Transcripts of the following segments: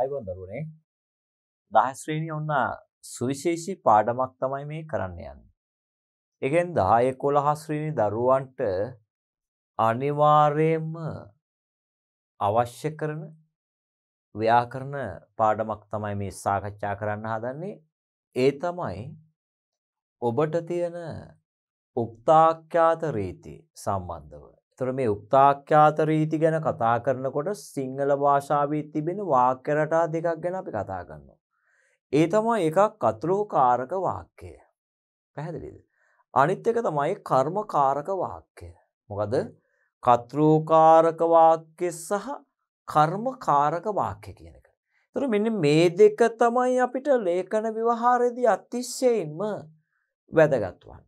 අයිබෝන් දරුවනේ දහස්ශ්‍රීණිය ඔන්න සුවිශේෂී පාඩමක් තමයි මේ කරන්න යන්න. එකෙන් දහය කොළහස්ශ්‍රීණි දරුවන්ට අනිවාර්යයෙන්ම අවශ්‍ය කරන ව්‍යාකරණ පාඩමක් තමයි මේ සාකච්ඡා කරන්න හදන්නේ ඒ තමයි ඔබට තියෙන උක්තාක්්‍යාත රීති සම්බන්ධව තොර මේ උක්තාක්්‍යාත රීති ගැන කතා කරනකොට සිංහල භාෂාවී තිබෙන වාක්‍යරටා දෙකක් ගැන අපි කතා කරන්නවා. ඒ තමා එකක් කතුරෝකාරක වාක්‍යය. පැහැදිලිද. අනිත් එක තමයි කර්මකාරක වාක්‍යය. මොකද කතරෝකාරක වාක්‍ය සහ කර්මකාරක වාක්‍ය කියන එක. තුර මෙන්න මේ දෙක තමයි අපිට ලේඛන විවහාරයේදී අතිශයින්ම වැදගත් වන්නේ.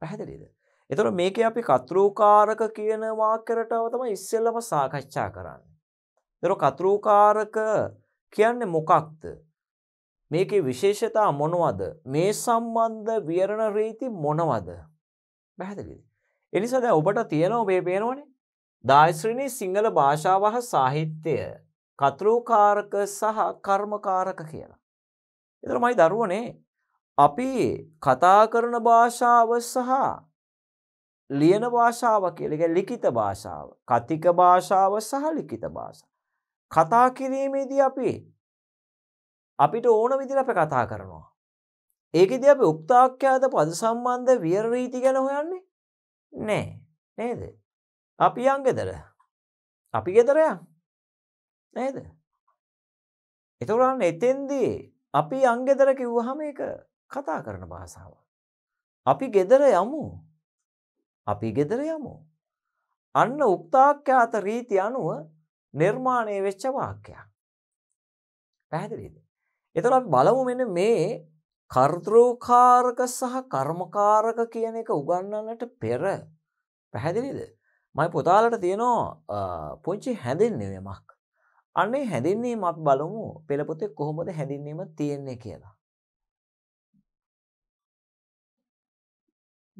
පැහැදිලිද? එතකොට මේක අපි කතෘකාරක කියන වාක්‍යරටාව තමයි ඉස්සෙල්ලම සාකච්ඡා කරන්නේ. එතකොට කතෘකාරක කියන්නේ මොකක්ද? මේකේ විශේෂතා මොනවද? මේ සම්බන්ධ විවරණ රීති මොනවද? පැහැදිලිද? එනිසා දැන් ඔබට තියෙනව මේ පේනවනේ. දායශ්‍රීනී සිංහල භාෂාව හා සාහිත්‍ය කතෘකාරක සහ කර්මකාරක කියලා. එතකොට මයි දරුවනේ අපි කතා කරන භාෂාව සහ ලියන භාෂාව කියලා. ඒ ලිඛිත භාෂාව. කතික භාෂාව සහ ලිඛිත භාෂාව. කතා කිරීමේදී අපි අපිට ඕන විදිහට අපි කතා කරනවා. ඒකෙදී අපි උක්තාක්ඛ්‍යාත පද සම්බන්ධ විර රීති ගැන හොයන්නේ නෑ. නේද? අපි යන් ගෙදර. අපි ගෙදර යන්. නේද? එතකොට අන්න එතෙන්දී අපි අංගෙදර කිව්වහම ඒක කතා කරන භාෂාව. අපි ගෙදර යමු. අපි ගෙදර යමු. අන්න උක්තාක්්‍යාත රීති අනුව නිර්මාණය වෙච්ච වාක්‍යයක්. පැහැදිලිද. එතොට බලමු මෙන මේ කර්තෘකාරක සහ කර්මකාරක කියන එක උගන්නන්නට පෙර පැහැදිලිද. මයි පොතාලට තියෙනවා පුංචි හැඳින්නෙවමක්. අන්නේ හැඳින්නේ මත් බලමු පෙළපොතේ කොහොමද හැඳින්වීම තියෙන්නේ කියලා.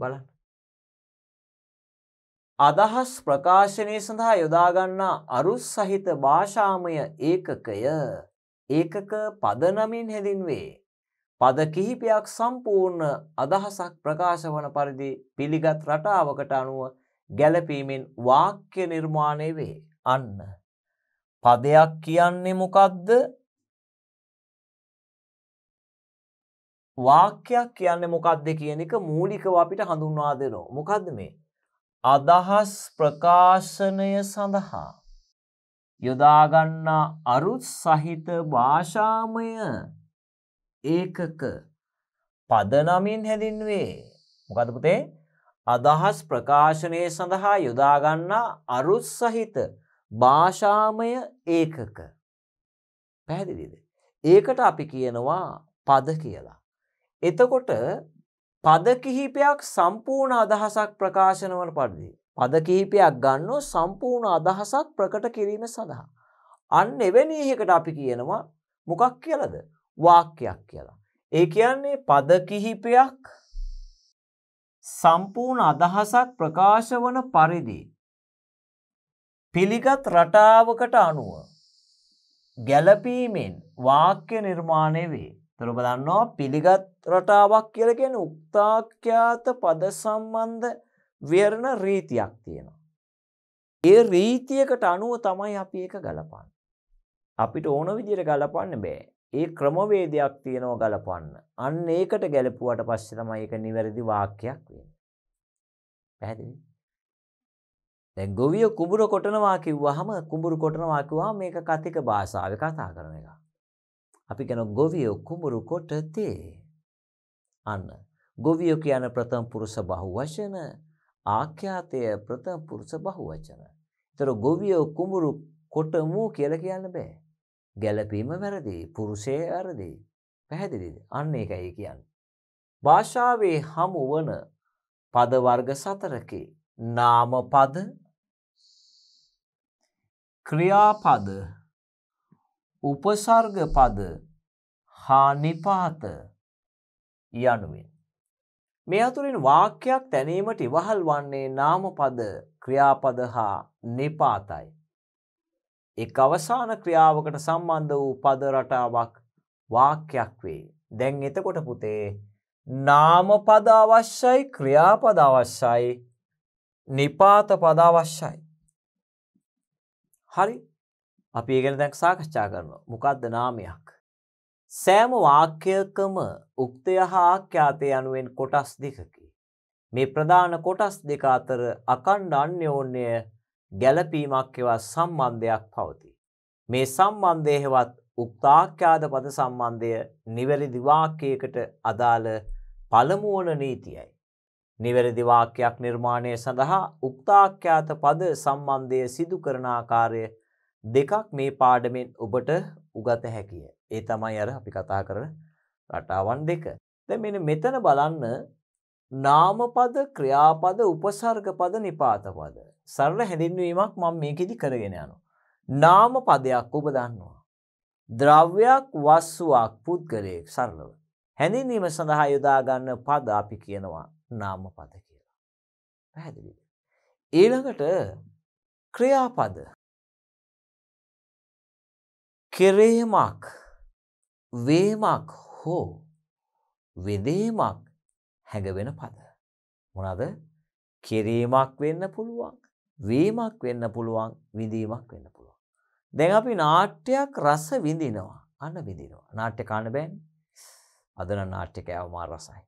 බලන්න. අදහස් ප්‍රකාශනය සඳහා යොදාගන්නා අරුස් සහිත භාෂාමය ඒකකය ඒකක පදනමින් හැඳින්වේ. පද කිහිපයක් සම්පූර්ණ අදහසක් ප්‍රකාශ වන පරිදි පිළිගත් රටාවකට අනුව ගැලපීමෙන් වාක්‍ය නිර්මාණය වේ. අන්න. පදයක් කියන්නේ මොකක්ද? වාක්‍යයක් කියන්නේ මොකක්ද කියන එක මූලිකව අපිට හඳුන්වා දෙනවා. මොකද්ද මේ? අදහස් ප්‍රකාශනය සඳහා යොදාගන්නා අරුත් සහිත භාෂාමය ඒකක පදනමින් හැඳින්වේ මොකද පුතේ අදහස් ප්‍රකාශනය සඳහා යොදාගන්නා අරුත් සහිත භාෂාමය ඒකක පැහැදිලිද ඒකට අපි කියනවා පද කියලා එතකොට පද කිහිපයක් සම්පූර්ණ අදහසක් ප්‍රකාශන වන පරිදි. පද කිහිපයක් ගන්නෝ සම්පූර්ණ අදහසක් ප්‍රකට කිරීම සඳහා. අන්න එවැනි එකකට අපි කියනවා මොකක් කියලද වාක්‍යයක් කියලා. ඒ කියන්නේ පද කිහිපයක් සම්පූර්ණ අදහසක් ප්‍රකාශ වන පරිදි. පිළිගත් රටාවකට අනුව ගැලපීමෙන් වාක්‍ය නිර්මාණය වේ. දොළොප දන්නෝ පිළිගත් රටාවක් කියලගෙන උක්තාක්‍යාත පද සම්බන්ධ වරණ රීතියක් තියෙනවා. ඒ රීතියකට අනුව තමයි අපි එක ගලපන්න. අපිට ඕන විදිර ගලපන්න බෑ ඒ ක්‍රමවේදයක් තියෙනව ගලපන්න අන්න ඒකට ගැලපුුවට පස්ස තමයි එක නිවැරදි වාක්‍යයක් වෙන. පැහැදිලි. දැ ගොවිය කුඹුර කොටනවා කිව්වා හම කුඹුරු කොටනවා කිවා මේක කතික භාෂාව කතා කරන එක. අපි ගැන ගොවියෝ කුමරු කොට තේ. අන්න ගොවියෝ කියන ප්‍රථම පුරුෂ බහුවචන ආඛ්‍යාතය ප්‍රථම පුරුෂ බහුවචන. ඒතර ගොවියෝ කුමරු කොටමු කියලා කියන්න බෑ. ගැළපීම වැරදි, පුරුෂය වැරදි. පැහැදිලිද? අන්න ඒකයි කියන්නේ. භාෂාවේ හමු වන පද වර්ග සතරකේ නාම පද ක්‍රියාපද උපසර්ග පද හානිපාත යනුවෙන්. මේ අතුරින් වාක්‍යයක් තැනීමට ඉවහල් වන්නේ නාමපද ක්‍රියාපද හා නිපාතයි. එක් අවසාන ක්‍රියාවකට සම්බන්ධ වූ පද රටාවක් වාක්‍යයක් වේ. දැන් එතකොට පුතේ නාමපද අවශ්‍යයි ක්‍රියාපද අවශ්‍යයි නිපාත පද අවශ්‍යයි. හරි අපි ඒගෙන දැක් සාකච්ඡා කරනවා මොකක්ද නාමයක්. සෑම වාක්‍යකම උක්තය හා ආක්‍යාතය යනුවෙන් කොටස් දෙකකි. මේ ප්‍රධාන කොටස් දෙක අතර අකණ්ඩ අන්‍යෝන්‍ය ගැලපීමක් එවා සම්බන්ධයක් පවති. මේ සම්බන්ධය හෙවත් උක්තාක්‍යාද පද සම්බන්ධය නිවැරදි වාක්‍යයකට අදාළ පළමුවන නීතියයි. නිවැරදි වාක්‍යයක් නිර්මාණය සඳහා උක්තාක්‍යාත පද සම්බන්ධය සිදු කරන ආකාරය දෙකක් මේ පාඩමෙන් ඔබට උගත හැකිය. ඒ තමයි අර අපි කතා කරන රටාවන් දෙක. දැන් මෙන්න මෙතන බලන්න නාමපද, ක්‍රියාපද, උපසර්ගපද, නිපාතපද. සරල හැඳින්වීමක් මම මේකෙදි කරගෙන යනවා. නාමපදයක් ඔබ දන්නවා. ද්‍රව්‍යයක්, වස්තුවක්, පුද්ගලයෙක් සරලව. හැඳින්වීම සඳහා යොදා ගන්න පද අපි කියනවා නාමපද කියලා. පැහැදිලිද? ඊළඟට ක්‍රියාපද කෙරේමක් වේමක් හෝ වෙදේමක් හැඟවෙන පද. මොනද කෙරීමක් වෙන්න පුළුවන් වේමක් වෙන්න පුළුවන් විඳීමක් වෙන්න පුළුවන්. දැන් අපි නාට්‍යයක් රස විඳිනවා අන්න විඳිනවා. නාට්‍ය කාණ බෑන් අදන නාට්‍ය කෑව මා රසයි.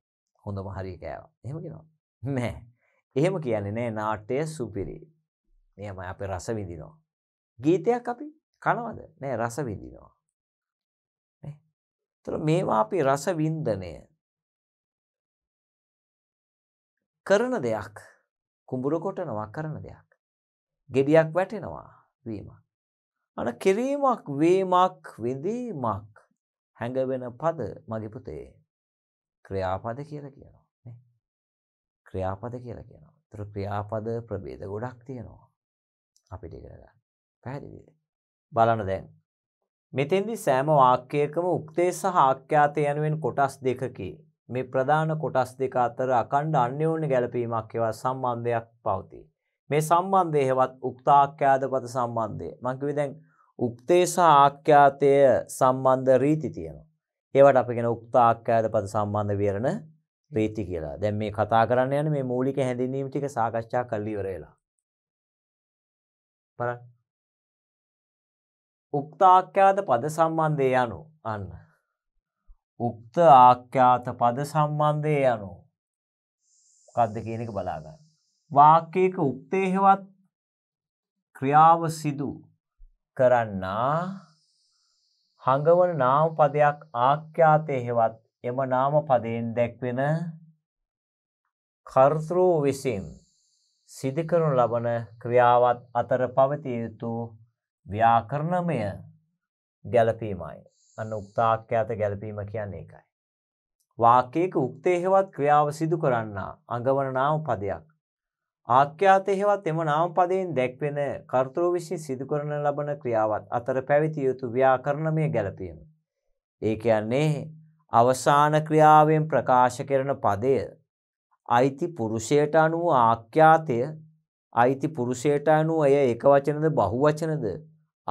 හොඳම හරි කෑව. එහෙම කියනවා. නෑ. එහෙම කියන්නේ නෑ නාට්‍ය සුපිරි. නියමයි අපි රස විඳිනවා. ගීතයක් අපි කනවද? නෑ රස විඳිනවා. නේ? ඒතර මේවා අපි රස වින්දනය කරන දෙයක්. කුඹුර කොටනවා කරන දෙයක්. gediyak වැටෙනවා වීමක්. අන කිරීමක් වීමක් විඳීමක් හැඟවෙන පද මගේ පුතේ ක්‍රියාපද කියලා කියනවා නේ. ක්‍රියාපද කියලා කියනවා. ඒතර ක්‍රියාපද ප්‍රභේද ගොඩක් තියෙනවා. අපිට ඉගෙන ගන්න. පැහැදිලිද? බලන දැන්. මෙතෙන්දි සෑම වාක්‍යයකම උක්තේ සහ ආක්‍යාත යනුවෙන් කොටස් දෙකකි. මේ ප්‍රධාන කොටස් දෙක අතර අකණ්ඩ අන්‍යෝන්‍ය ගැලපීමක් එවා සම්බන්ධයක් පවතී. මේ සම්බන්ධය හෙවත් උක්තාක්‍යාදපත සම්බන්ධය. මංකිවි දැන් උක්තේ සහ ආක්‍යාතය සම්බන්ධ රීති තියෙනවා. ඒවට අපිගෙන උක්තාක්‍යාදපත සම්බන්ධ වියරණ රීති කියලා දැන් මේ කතා කරන්න යන මේ මූලික හැඳින්වීම ටික සාකච්ඡා කරලා ඉවරලා බලන්න උක්ත ආඛ්‍යාත පද සම්බන්ධය යනු අන්න. උක්ත ආඛ්‍යාත පද සම්බන්ධය යනු කද්ද කියන එක බලාගන්න. වාක්‍යයක උක්තේහෙවත් ක්‍රියාව සිදු කරන්නා හඟවන නාම පදයක් ආඛ්‍යාතයහෙවත් එම නාම පදයෙන් දැක්වෙන කර්තෘ විසින් සිදුකරනු ලබන ක්‍රියාවත් අතර පවතිය යුතු ව්‍යාකරණමය ගැළපීමයි. අන්න උක්තාක්ඛ්‍යාත ගැළපීම කියන්නේ ඒකයි. වාක්‍යයක උක්තේ හේවත් ක්‍රියාව සිදු කරන්නා අඟවන නාම පදයක්. ආඛ්‍යාතේ හේවත් එම නාම පදයෙන් දැක්වෙන කර්තෘ විශ්ින් සිදු කරන ලබන ක්‍රියාවත් අතර පැවතිය යුතු ව්‍යාකරණමය ගැළපීම. ඒ කියන්නේ අවසාන ක්‍රියාවෙන් ප්‍රකාශ කරන පදය අයිති පුරුෂයට අනුව ආඛ්‍යාතය අයිති පුරුෂයට අනුව එය එක වචනද බහු වචනද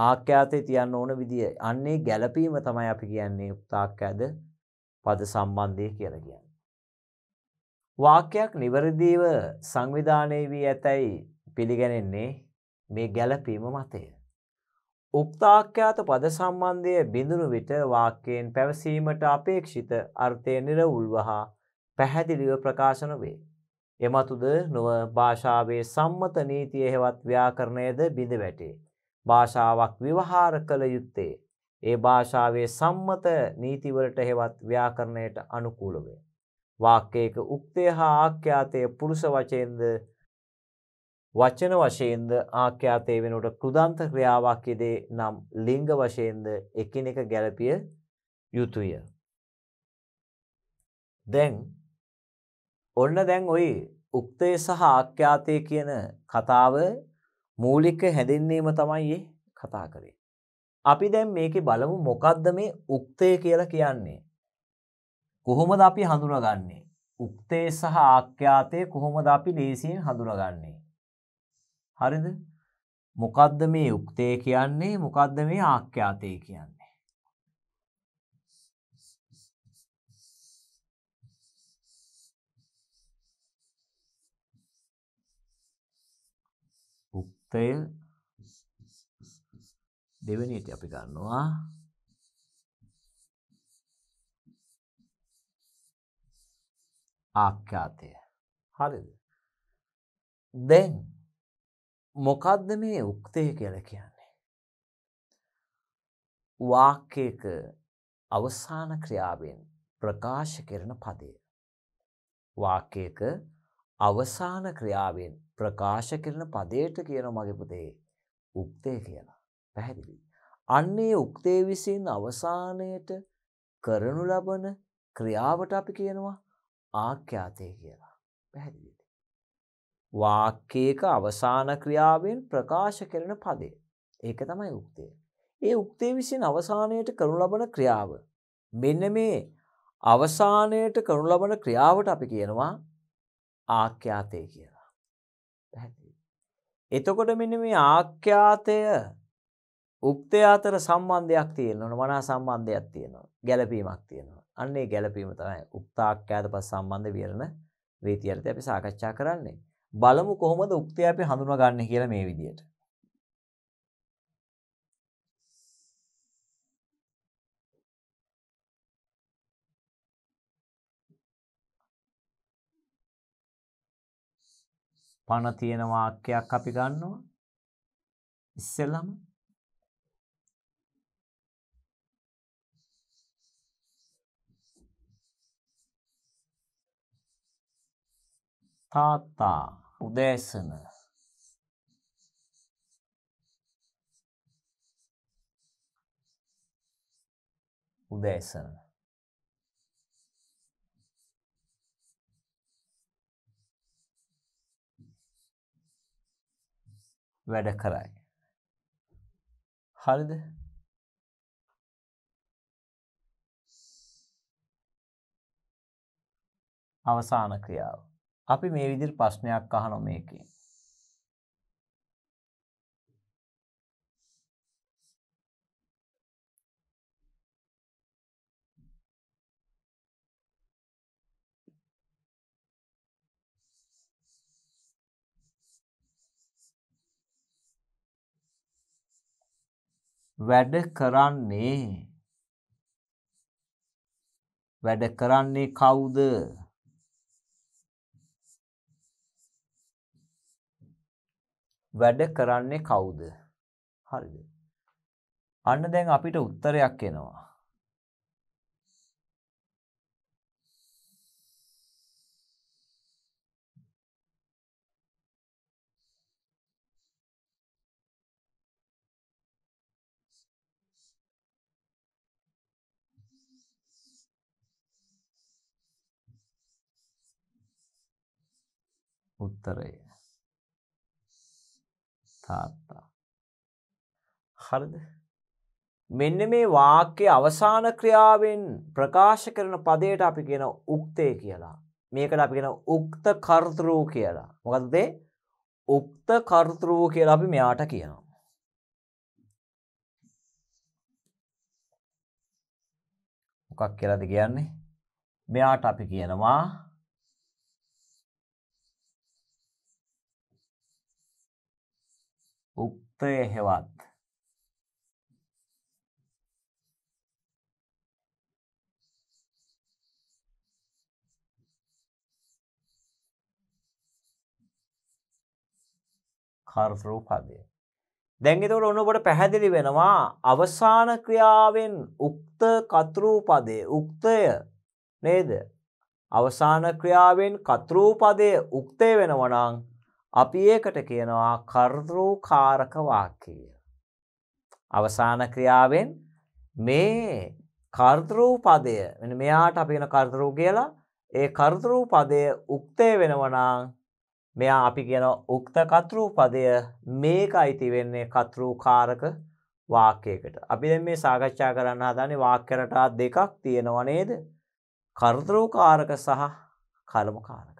ආඛ්‍යාතේ තියන්න ඕන විදිය. අන්නේ ගැළපීම තමයි අපි කියන්නේ උක්තාඛ්‍යාද පද සම්බන්ධය කියලා කියන්නේ. වාක්‍යයක් නිවැරදිව සංවිධානය වී ඇතැයි පිළිගැනෙන්නේ මේ ගැළපීම මතය. උක්තාඛ්‍යාත පද සම්බන්ධය බිඳුණු විට වාක්‍යයෙන් පැවසීමට අපේක්ෂිත අර්ථය නිරවුල්ව හා පැහැදිලිව ප්‍රකාශන වේ. එමතුද නොව භාෂාවේ සම්මත නීතිය හෙවත් ව්‍යාකරණයද බිඳ වැටේ. භාෂාවක් විවහාර කළ යුත්තේ ඒ භාෂාවේ සම්මත නීතිවලට හෙවත් ව්‍යාකරණයට අනුකූල වේ. වාක්‍යයක උක්තය හා ආඛ්‍යාතය පුරුෂ වචයෙන්ද වචන වශයෙන්ද ආඛ්‍යාතය වෙනුවට කෘදන්ත ක්‍රියාවක් යෙදේ නම් ලිංග වශයෙන්ද එකිනෙක ගැළපිය යුතුය. දැන් ඔන්න දැන් ඔයි උක්තය සහ ආඛ්‍යාතය කියන කතාව මූලික හැඳින්වීම තමයි මේ කතා කරේ. අපි දැන් මේකේ බලමු මොකද්ද මේ උක්තය කියලා කියන්නේ. කොහොමද අපි හඳුනගන්නේ? උක්තේ සහ ආඛ්‍යාතේ කොහොමද අපි ලේසියෙන් හඳුනගන්නේ? හරිද? මොකද්ද මේ උක්තේ කියන්නේ? මොකද්ද මේ ආඛ්‍යාතේ කියන්නේ? තය දෙවනියට අපි ගන්නවා ආක්්‍යාතය හරිද දැන් මොකක්ද මේ උක්තය කියල කියන්නේ වාක්‍යයක අවසාන ක්‍රියාවෙන් ප්‍රකාශ කරන පදය වාක්‍යයක අවසාන ක්‍රියාවෙන් ප්‍රකාශ කරන පදයට කියනවා මගේ පුතේ උක්තේ කියලා. පැහැදිලි. අන්නේ උක්තේ විසින් අවසානයට කරනු ලබන ක්‍රියාවට අපි කියනවා ආඛ්‍යාතය කියලා. පැහැදිලිද? වාක්‍යයක අවසාන ක්‍රියාවෙන් ප්‍රකාශ කරන පදය. ඒක තමයි උක්තය. ඒ උක්තේ විසින් අවසානයට කරනු ලබන ක්‍රියාව. මෙන්න මේ අවසානයට කරනු ලබන ක්‍රියාවට අපි කියනවා ආඛ්‍යාතය කියලා. එතකොට මෙන්න මේ ආඛ්‍යාතය උක්තය අතර සම්බන්ධයක් තියෙනවන වනා සම්බන්ධයක් තියෙනවා ගැලපීමක් තියෙනවා අන්නේ ගැලපීම තමයි උක්තාක්ඛ්‍යාත පස් සම්බන්ධ විවරණ වේතියලදී අපි සාකච්ඡා කරන්නේ බලමු කොහොමද උක්තය අපි හඳුනගන්නේ කියලා මේ විදියට පණ තියෙන වාක්‍යයක් අපි ගන්නවා ඉස්සෙල්ලම තාත්තා උදෑසන උදෑසන වැඩ කරයි. හරිද? අවසාන ක්‍රියාව. අපි මේ විදිහට ප්‍රශ්නයක් අහනවා මේකේ. වැඩ කරන්නේ වැඩ කරන්නේ කවුද වැඩ කරන්නේ කවුද හරිද අන්න දැන් අපිට උත්තරයක් එනවා උත්තරය තාත්තා හරිද මෙන්න මේ වාක්‍ය අවසාන ක්‍රියාවෙන් ප්‍රකාශ කරන පදයට අපි කියන උක්තය කියලා. මේකට අපි කියෙන උක්ත කර්තරූ කියලා. මොකදදේ උක්ත කර්තරූ කියලා අපි මෙයාට කියනවා. මොකක් කියලද කියන්නේ මෙයාට අපි කියනවා උක්තය හෙවත් කර්තෘ පදය. දැන් එතකොට ඔන්න ඔබට පැහැදිලි වෙනවා අවසාන ක්‍රියාවෙන් උක්ත කතෘපදේ උක්තය නේද? අවසාන ක්‍රියාවෙන් කතෘපදේ උක්තය වෙනවා නම් අපි ඒකට කියනවා කර්තෘකාරක වාක්‍ය. අවසාන ක්‍රියාවෙන් මේ කර්තෘ පදය වෙන මෙයාට අපි වෙන කර්තෘ කියලා ඒ කර්තෘ පදය උක්තේ වෙනවනම් මෙයා අපි කියන උක්ත කර්තෘ පදය මේක අයිති වෙන්නේ කර්තෘකාරක වාක්‍යයකට. අපි දැන් මේ සාකච්ඡා කරන්න හදන්නේ වාක්‍ය රටා දෙකක් තියෙනව නේද? කර්තෘකාරක සහ කර්මකාරක.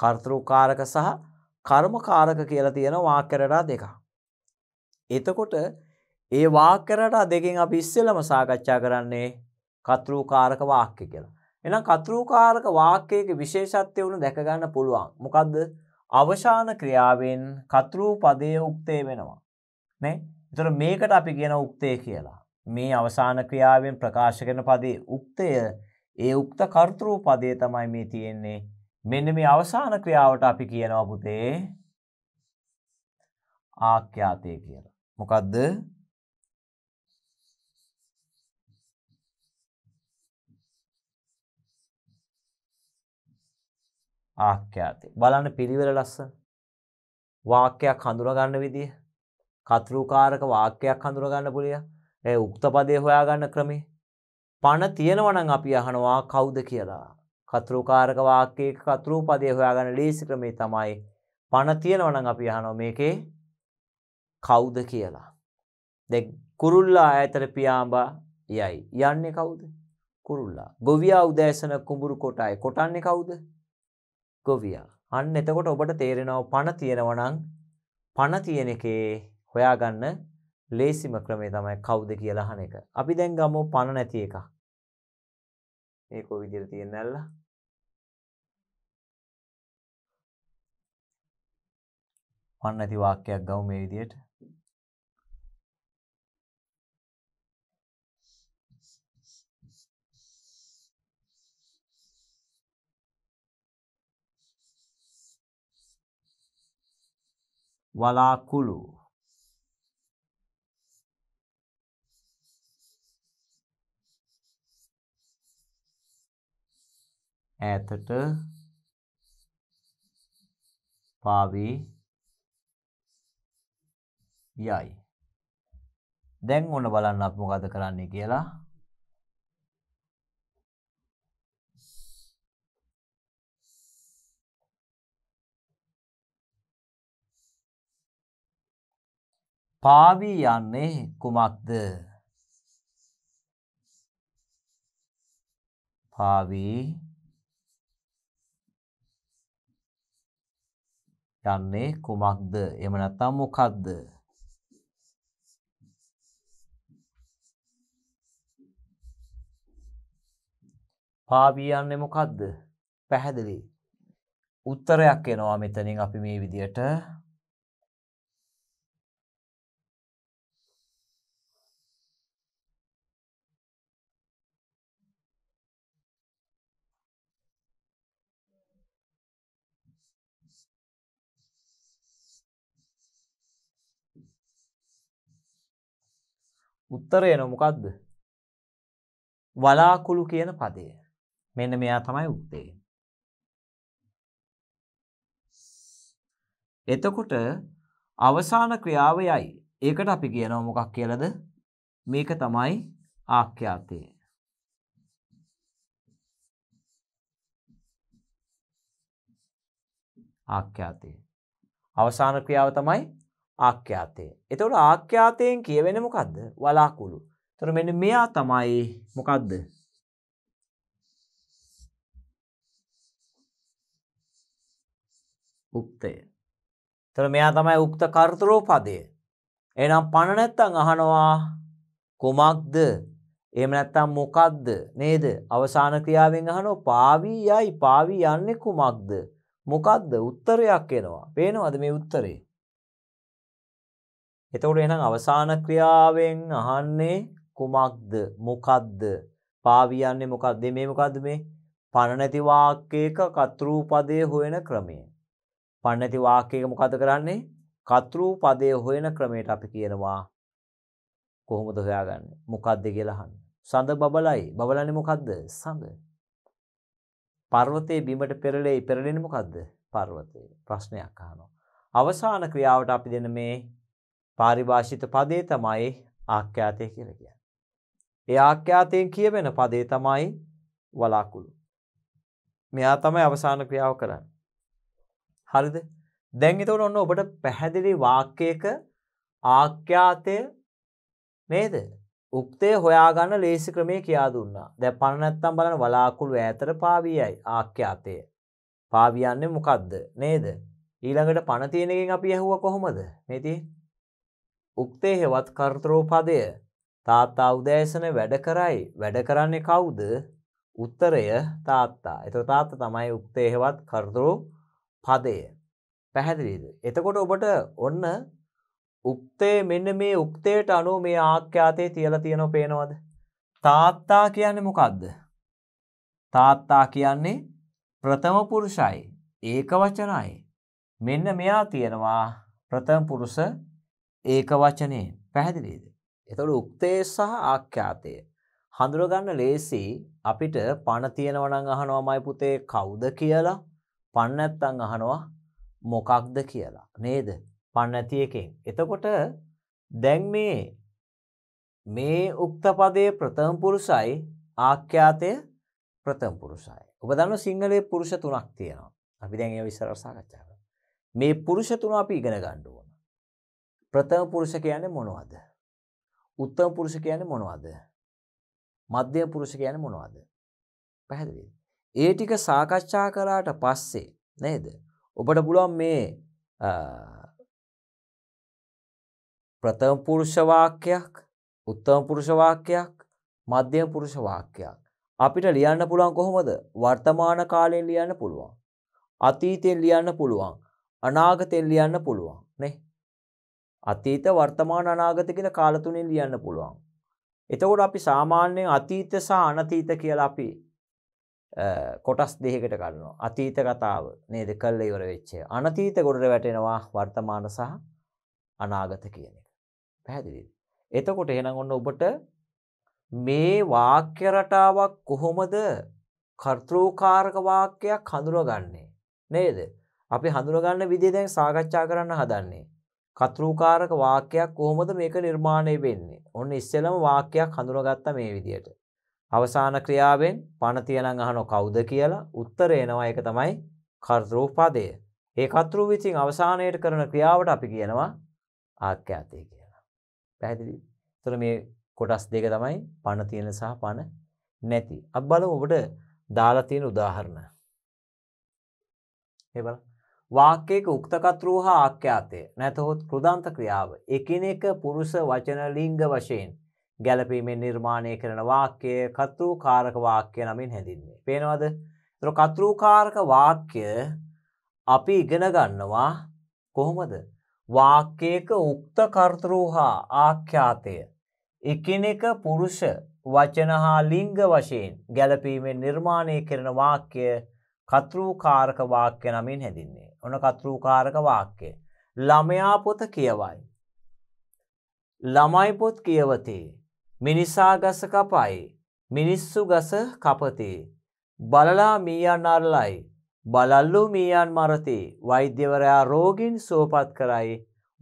කර්තෘකාරක සහ කර්මකාරක කියලා තියෙන වාක්‍යරටා දෙක. එතකොට ඒ වාක්‍යරටා දෙකෙන් අපි ඉස්සෙල්ලම සාකච්ඡා කරන්නේ කතෘකාරක වාක්‍ය කියලා. එහෙනම් කතෘකාරක වාක්‍යයක විශේෂත්වය උණු දැක ගන්න පුළුවන්. මොකද්ද? අවශාන ක්‍රියාවෙන් කතෘ පදයේ උක්තේ වෙනවා. නේ? ඒතර මේකට අපි කියන උක්තේ කියලා. මේ අවසාන ක්‍රියාවෙන් ප්‍රකාශ කරන පදේ උක්තය ඒ උක්ත කර්තෘ පදේ තමයි මේ තියෙන්නේ. මෙන්න මේ අවසාන ක්‍රියාවට අපි කියනවා පුතේ ආඛ්‍යාතය කියලා. මොකද්ද? ආඛ්‍යාතය. බලන්න පිළිවෙල ලස්සන. වාක්‍යයක් හඳුනගන්න විදිය. කතෘකාරක වාක්‍යයක් හඳුනගන්න පුළුවන්. ඒ උක්ත පදේ හොයාගන්න ක්‍රමේ. පණ තියෙනවා නම් අපි අහනවා කවුද කියලා. කතෘකාරක වාක්‍යයක කතෘපදය හොයාගන්න ලේසි ක්‍රමේ තමයි පණ තියෙනවා නම් අපි අහනවා මේකේ කවුද කියලා. දැන් කුරුල්ලා ඈතට පියාඹා යයි. යන්නේ කවුද? කුරුල්ලා. ගොවියා උදෑසන කුඹුරු කොටයි. කොටන්නේ කවුද? ගොවියා. අන්න එතකොට ඔබට තේරෙනවා පණ තියෙනවා නම් පණ තියෙන එකේ හොයාගන්න ලේසිම ක්‍රමේ තමයි කවුද කියලා අහන එක. අපි දැන් ගමු පණ නැති එකක්. ඒක විදිර තියෙනල්ල වන්න ඇති වාක්‍යයක් ගව මේ විදියට වලාකුළු ඈතට පාවී යයි. දැන් ඔන්න බලන්න අපි මොකද කරන්නේ කියලා. පාවී යන්නේ කුමක්ද? පාවී යන්නේ කුමක්ද? එහෙම නැත්නම් මොකක්ද? පාවී යන්නේ මොකක්ද? පැහැදිලි. උත්තරයක් එනවා මෙතනින් අපි මේ විදියට උත්තරය නොමොකක්ද වලාකුළු කියන පදය මෙන්න මෙයා තමයි උත්තේ එතකොට අවසාන ක්‍රියාව යයි ඒකට අපි කියනව මොකක් කියලද මේක තමයි ආක්‍යාතය ආක්‍යාතය අවසාන ක්‍රියාව තමයි ආක්‍යාතය. එතවට ආක්‍යාතයෙන් කියවෙන මොකක්ද වලාකුළු. තොර මෙන්න මෙයා තමයි මොකක්ද. උක්තය. තොර මෙයා තමයි උක්ත කර්තරෝපදය. එනම් පණනැත්තං අහනවා කොමක්ද එම නැත්තම් මොකක්ද නේද අවසාන ක්‍රියාවෙන් අහනෝ පාවී යයි පාවී යන්නේ කුමක්ද මොකක්ද උත්තරයක් එනවා පේනවද මේ උත්තරේ එතකොට එහෙනම් අවසාන ක්‍රියාවෙන් අහන්නේ කුමක්ද? මොකද්ද? පාවියන්නේ මොකද්ද? මේ මොකද්ද මේ? පණ නැති වාක්‍යයක කතෘපදයේ හොයන ක්‍රමය. පණ නැති වාක්‍යයක මොකද කරන්නේ? කතෘපදයේ හොයන ක්‍රමයට අපි කියනවා කොහොමද හොයාගන්නේ? මොකද්ද කියලා අහන්න. සඳ බබලයි. බබලන්නේ මොකද්ද? සඳ. පර්වතයේ බිමට පෙරලෙයි. පෙරලෙන්නේ මොකද්ද? පර්වතය. ප්‍රශ්නයක් අහනවා. අවසාන ක්‍රියාවට අපි දෙන මේ පාරිභාෂිත පදේ තමයි ආඛ්‍යාතය කියලා කියන්නේ. ඒ ආඛ්‍යාතයෙන් කියවෙන පදේ තමයි වලාකුළු. මෙයා තමයි අවසාන ක්‍රියාව කරන්නේ. හරිද? දැන් එතකොට ඔන්න ඔබට පැහැදිලි වාක්‍යයක ආඛ්‍යාතය නේද? උක්තේ හොයාගන්න ලේසි ක්‍රමේ කියා දුන්නා. දැන් පණ නැත්තම් බලන්න වලාකුළු ඈතට පාවියයි ආඛ්‍යාතය. පාවියන්නේ මොකද්ද? නේද? ඊළඟට පණ තියෙන එකෙන් අපි ඇහුවා කොහොමද? මේ තියෙන්නේ උක්තේ හෙවත් කර්තරෝපදය තාත්තා උදෑසන වැඩ කරයි වැඩ කරන්නේ කවුද උත්තරය තාත්තා එත තාත්ත තමයි උක්තේ හෙවත් කර්තරෝ පදය පැහැදිලිද. එතකොට ඔබට ඔන්න උක්තේ මෙන්න මේ උක්තයට අනුව මේ ආක්‍යාතය තියලා තියෙනව පේනවද. තාත්තා කියන්නේ මොකක්ද. තාත්තා කියන්නේ ප්‍රථම පුරුෂයි ඒක වචනයි මෙන්න මෙයා තියෙනවා ප්‍රථම පුරුෂ ඒක වචනේ පැහැදිලිද. එතොට උක්තේ සහ ආක්‍යාතය. හඳුරගන්න ලේසි අපිට පණ තියෙනවනං අහනවාමයි පුතේ කවුද කියලා පන්නැත්තං අහනවා මොකක්ද කියලා නේද පන්නැති එකෙන් එතකොට දැන් මේ මේ උක්තපදය ප්‍රථමපුරුසයි ආක්‍යාතය ප්‍රථමපුරුසයි ඔබ දන්න සිංහලයේ පුරුෂ තුනක් තියෙනවා අපි දැන් ඒ විසරසා කච්චාව මේ පුරුෂ තුන අපි ඉගෙන ගණ්ඩුව ප්‍රථම පුරුෂ කියන්නේ මොනවද? උත්තම පුරුෂ කියන්නේ මොනවද? මධ්‍යම පුරුෂ කියන්නේ මොනවද? පැහැදිලිද? ඒ ටික සාකච්ඡා කරාට පස්සේ නේද? ඔබට පුළුවන් මේ ප්‍රථම පුරුෂ වාක්‍යයක්, උත්තම පුරුෂ වාක්‍යයක්, මධ්‍යම පුරුෂ වාක්‍යයක් අපිට ලියන්න පුළුවන් කොහොමද? වර්තමාන කාලයෙන් ලියන්න පුළුවන්. අතීතයෙන් ලියන්න පුළුවන්. අනාගතයෙන් ලියන්න පුළුවන්. නේ? අතීත වර්තමාන අනාගත කියන කාලතුනින් ලියන්න පුළුවන්. එතකොට අපි සාමාන්‍යයෙන් අතීත සහ අනතීත කියලා අපි කොටස් දෙකකට ගන්නවා. අතීත කතාව නේද කළේ ඉවර වෙච්ච. අනතීත ගොඩට වැටෙනවා වර්තමාන සහ අනාගත කියන එක. පැහැදිලිද? එතකොට එහෙනම් ඔන්න ඔබට මේ වාක්‍ය රටාවක් කොහොමද කර්තෘකාරක වාක්‍යයක් හඳුනගන්නේ? නේද? අපි හඳුනගන්න විදිහ දැන් සාකච්ඡා කරන්න හදන්නේ. කතෘකාරක වාක්‍යයක් කොහොමද මේක නිර්මාණය වෙන්නේ. ඔන්න ඉස්සෙලම වාක්‍යයක් හඳුනගත්ත මේ විදියට. අවසාන ක්‍රියාවෙන් පණ තියනං අහනෝ කවුද කියලා උත්තර එනවා එක තමයි කර්තෘ පදය. ඒ කතෘ විසින් අවසානයට කරන ක්‍රියාවට අපි කියනවා ආඛ්‍යාතය කියලා. පැහැදිලි. ඒතර මේ කොටස් දෙක තමයි පණ තියෙන සහ පණ නැති. අපි බලමු ඔබට දාලා තියෙන උදාහරණ. ඒ බලන්න. වාක්‍යයක උක්තකත්‍රූ හා ආක්‍යාතය නැතහොත් කෘදන්ත ක්‍රියාව එකිනෙක පුරුෂ වචන ලිංග වශයෙන් ගැලපීමෙන් නිර්මාණය කරන වාක්‍යය කතෘූ කාරක වාක්‍ය නමින් හැඳින්නේ. පේනවද තර කතෘූකාරක වාක්‍ය අපි ඉගෙනගන්නවා කොහොමද වාක්‍යයක උක්තකර්තරූ හා ආක්‍යාතය එකිනෙක පුරුෂ වචන හා ලිංග වශයෙන් ගැලපීමෙන් නිර්මාණය කරන වාක්‍ය කතෘූකාරක වාක්‍ය නමින් හැදින්නේ. ඔන කතෘකාරක වාක්‍ය. ළමයා පොත කියවයි. ළමයි පොත් කියවතේ. මිනිසා ගස කපයි. මිනිස්සු ගස කපතේ. බලලා මීයන් අරලයි. බලල්ලු මීයන් මරතේ. වෛද්‍යවරයා රෝගින් සුවපත් කරයි.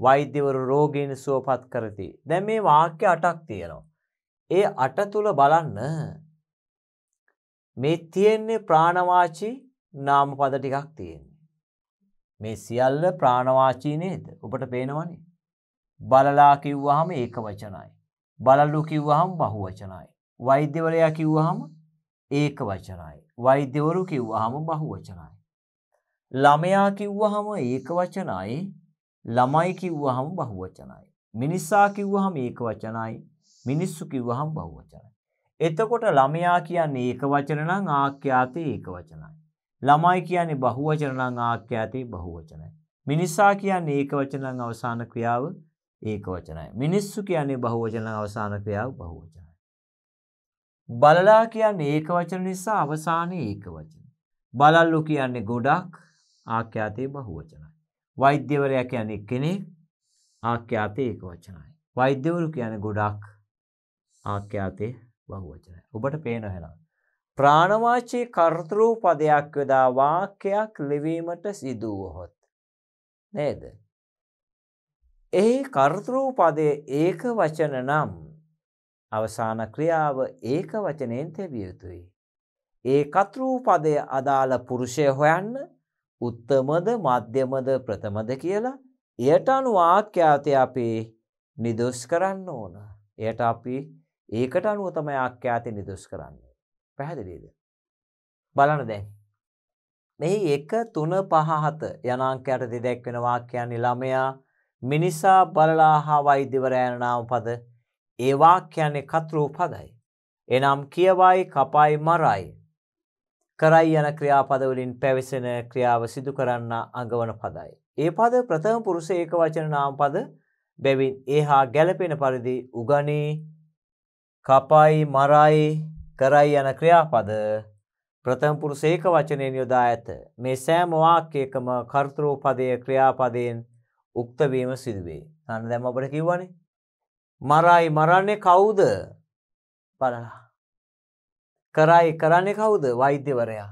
වෛද්‍යවරු රෝගීන් සුවපත් කරති. දැන් මේ වාක්‍ය අටක් තියෙනවා. ඒ අට තුල බලන්න මේ තියෙන්නේ ප්‍රාණවාචි නාම පද ටිකක් තියෙන. මේ සියල්ල ප්‍රාණවාචී නේද ඔබට පේනවනේ. බලලා කිව්වහම ඒක වචනයි. බලලු කිව්වහම බහු වචනයි. වෛද්‍යවරයා කිව්වහම ඒක වචනයි. වෛද්‍යවරු කිව්වහම බහු වචනයි. ළමයා කිව්වහම ඒක වචනයි. ළමයි කිව්වහම බහු වචනයි. මිනිසා කිව්වහම ඒක වචනයි. මිනිස්සු කිව්වහම බහු වචනයි. එතකොට ළමයා කියන්නේ ඒක වචන නම් ආඛ්‍යාතේ ඒක වචනයි. ළමයි කියන්නේ බහුවචන නම් ආඛ්‍යාතේ බහුවචනයි. මිනිසා කියන්නේ ඒකවචන නම් අවසාන ක්‍රියාව ඒකවචනයි. මිනිස්සු කියන්නේ බහුවචන නම් අවසාන ක්‍රියාව බහුවචනයි. බලලා කියන්නේ ඒකවචන නිසා අවසානයේ ඒකවචන. බලල්ලු කියන්නේ ගොඩක් ආඛ්‍යාතේ බහුවචනයි. වෛද්‍යවරයා කියන්නේ කෙනෙක් ආඛ්‍යාතේ ඒකවචනයි. වෛද්‍යවරු කියන්නේ ගොඩක් ආඛ්‍යාතේ බහුවචනයි. ඔබට පේනවා එහෙනම් ප්‍රාණවාචී කර්තෘූ පදයක් යොදා වාක්‍යයක් ලිවීමට සිදුවහොත්. නේද. ඒ කර්තෘූ පදය ඒක වචන නම් අවසාන ක්‍රියාව ඒක වචනයෙන් තැබිය යුතුයි. ඒ කතෘූ පදය අදාළ පුරුෂය හොයන්න උත්තමද මධ්‍යමද ප්‍රථමද කියලා එයට අනු ආක්‍යාතය අපේ නිදොස් කරන්න ඕන. එයට අපි ඒකට අනුවතම ආක්‍යාති නිදොස් කරන්න. පැහැදිලීද. බලන දැන්. මෙහි එක තුන පහහත යනාංකයට දෙදැක් වෙන වාක්‍යයන් ළමයා මිනිසා බලලා හා වෛද්‍යවරයන නාම පද ඒ වාක්‍යයන්නේ කතරූ පදයි. එනම් කියවයි කපයි මරයි. කරයි යන ක්‍රියාපදවලින් පැවිසෙන ක්‍රියාව සිදු කරන්න අඟවන පදයි. ඒ පද ප්‍රථම පුරුස ඒක වචන නාම පද බැවින් ඒ හා ගැලපෙන පරිදි උගනී කපයි මරයි කරයි යන ක්‍රියාපද ප්‍රථමපුරුෂ ඒක වචනයෙන් යොදා ඇත. මේ සෑම වාක්‍යයකම කර්තෘපදයේ ක්‍රියාපදයෙන් උක්ත වීම සිදුවේ. අන්න දැන් අපිට කියවනේ. මරයි මරන්නේ කවුද? බලලා. කරයි කරන්නේ කවුද? වෛද්‍යවරයා.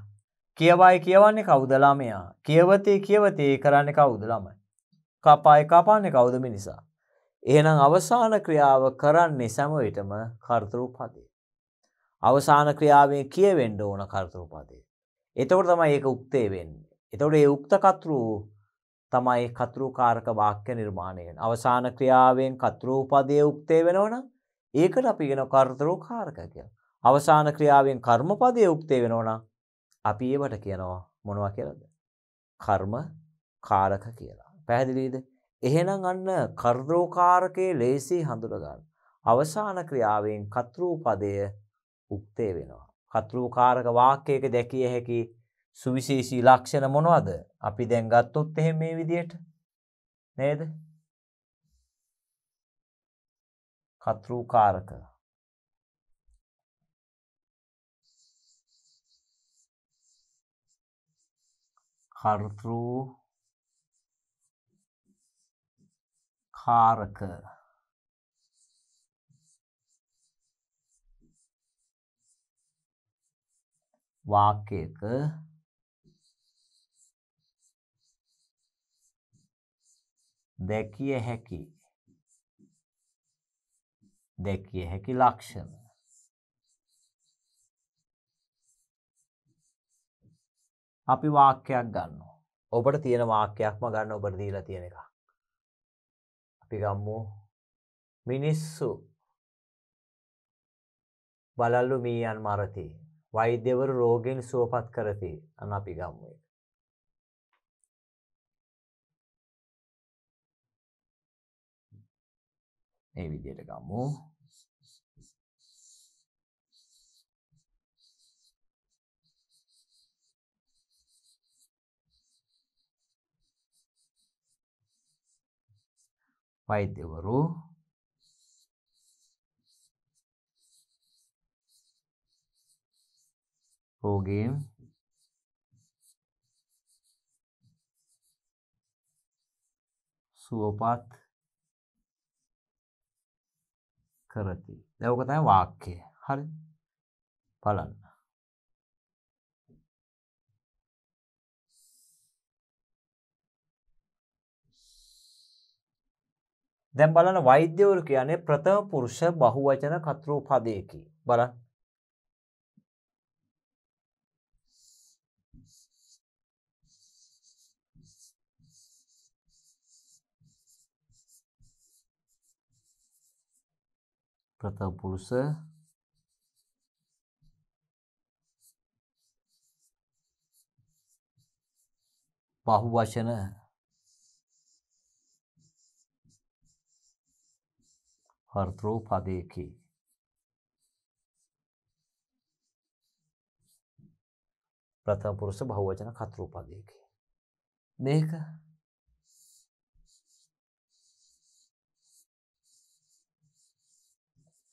කියවයි කියවන්නේ කවුද? ළමයා. කියවතේ කියවතේ කරන්නේ කවුද? ළමයි. කපායි කපන්නේ කවුද? මිනිසා. එහෙනම් අවසාන ක්‍රියාව කරන්නේ සෑම විටම කර්තෘපදයේ අවසාන ක්‍රියාවෙන් කියවෙන්ඩ ඕන කර්තෘපදය. එතකොට තමයි ඒක උක්තේ වෙන්නේ. එතකොට ඒ උක්ත කතෘූ තමයි කතෘකාරක වාක්‍ය නිර්මාණයෙන් අවසාන ක්‍රියාවෙන් කතෘපදය උක්තේ වෙනවන ඒකට අපිගෙන කර්තරෝ කාරක කිය. අවසාන ක්‍රියාවෙන් කර්මපදය උක්තේ වෙනවන අපි ඒවට කියනවා මොනව කියලද. කර්ම කාරක කියලා. පැහැදිලීද එහෙනම් අන්න කර්දෝකාරකයේ ලේසි හඳුරගන්න. අවසාන ක්‍රියාවෙන් කතෘපදය උක්තේ වෙනවා. කතුරුකාරක වාක්‍යයක දැකිය හැකි සුවිශේෂී ලක්ෂණ මොනවද? අපි දැන් ගත්තොත් එහෙම මේ විදියට නේද? කතුරුකාරක කර්තෘ කාරක වාක්‍යයක දැකිය හැකි දැකිය හැකි ලක්ෂණ අපි වාක්‍යයක් ගන්න ඔබට තියෙන වාක්‍යයක්ම ගන්න ඔබට දීලා තියෙන එක අපි ගම්මු මිනිස්සු බලල්ලු මීයන් මරතිී වෛද්‍යවරු රෝගෙන් සුවපත් කරති අන්න අපි ගම්මුව. ඒ විදියට ගම්මු වෛද්‍යවරු pro game සුවපත් කරති. දැන් ඔක තමයි වාක්‍යය. හරි. බලන්න. දැන් බලන්න වෛද්‍යවරු කියන්නේ ප්‍රථම පුරුෂ බහුවචන කතෘපදයකි. බලන්න. ප්‍රථපුරුෂ පහු වචන හර්තෘ පදයකි ප්‍රථපුරුෂ බහුවචන කතෘ පදයකි මේක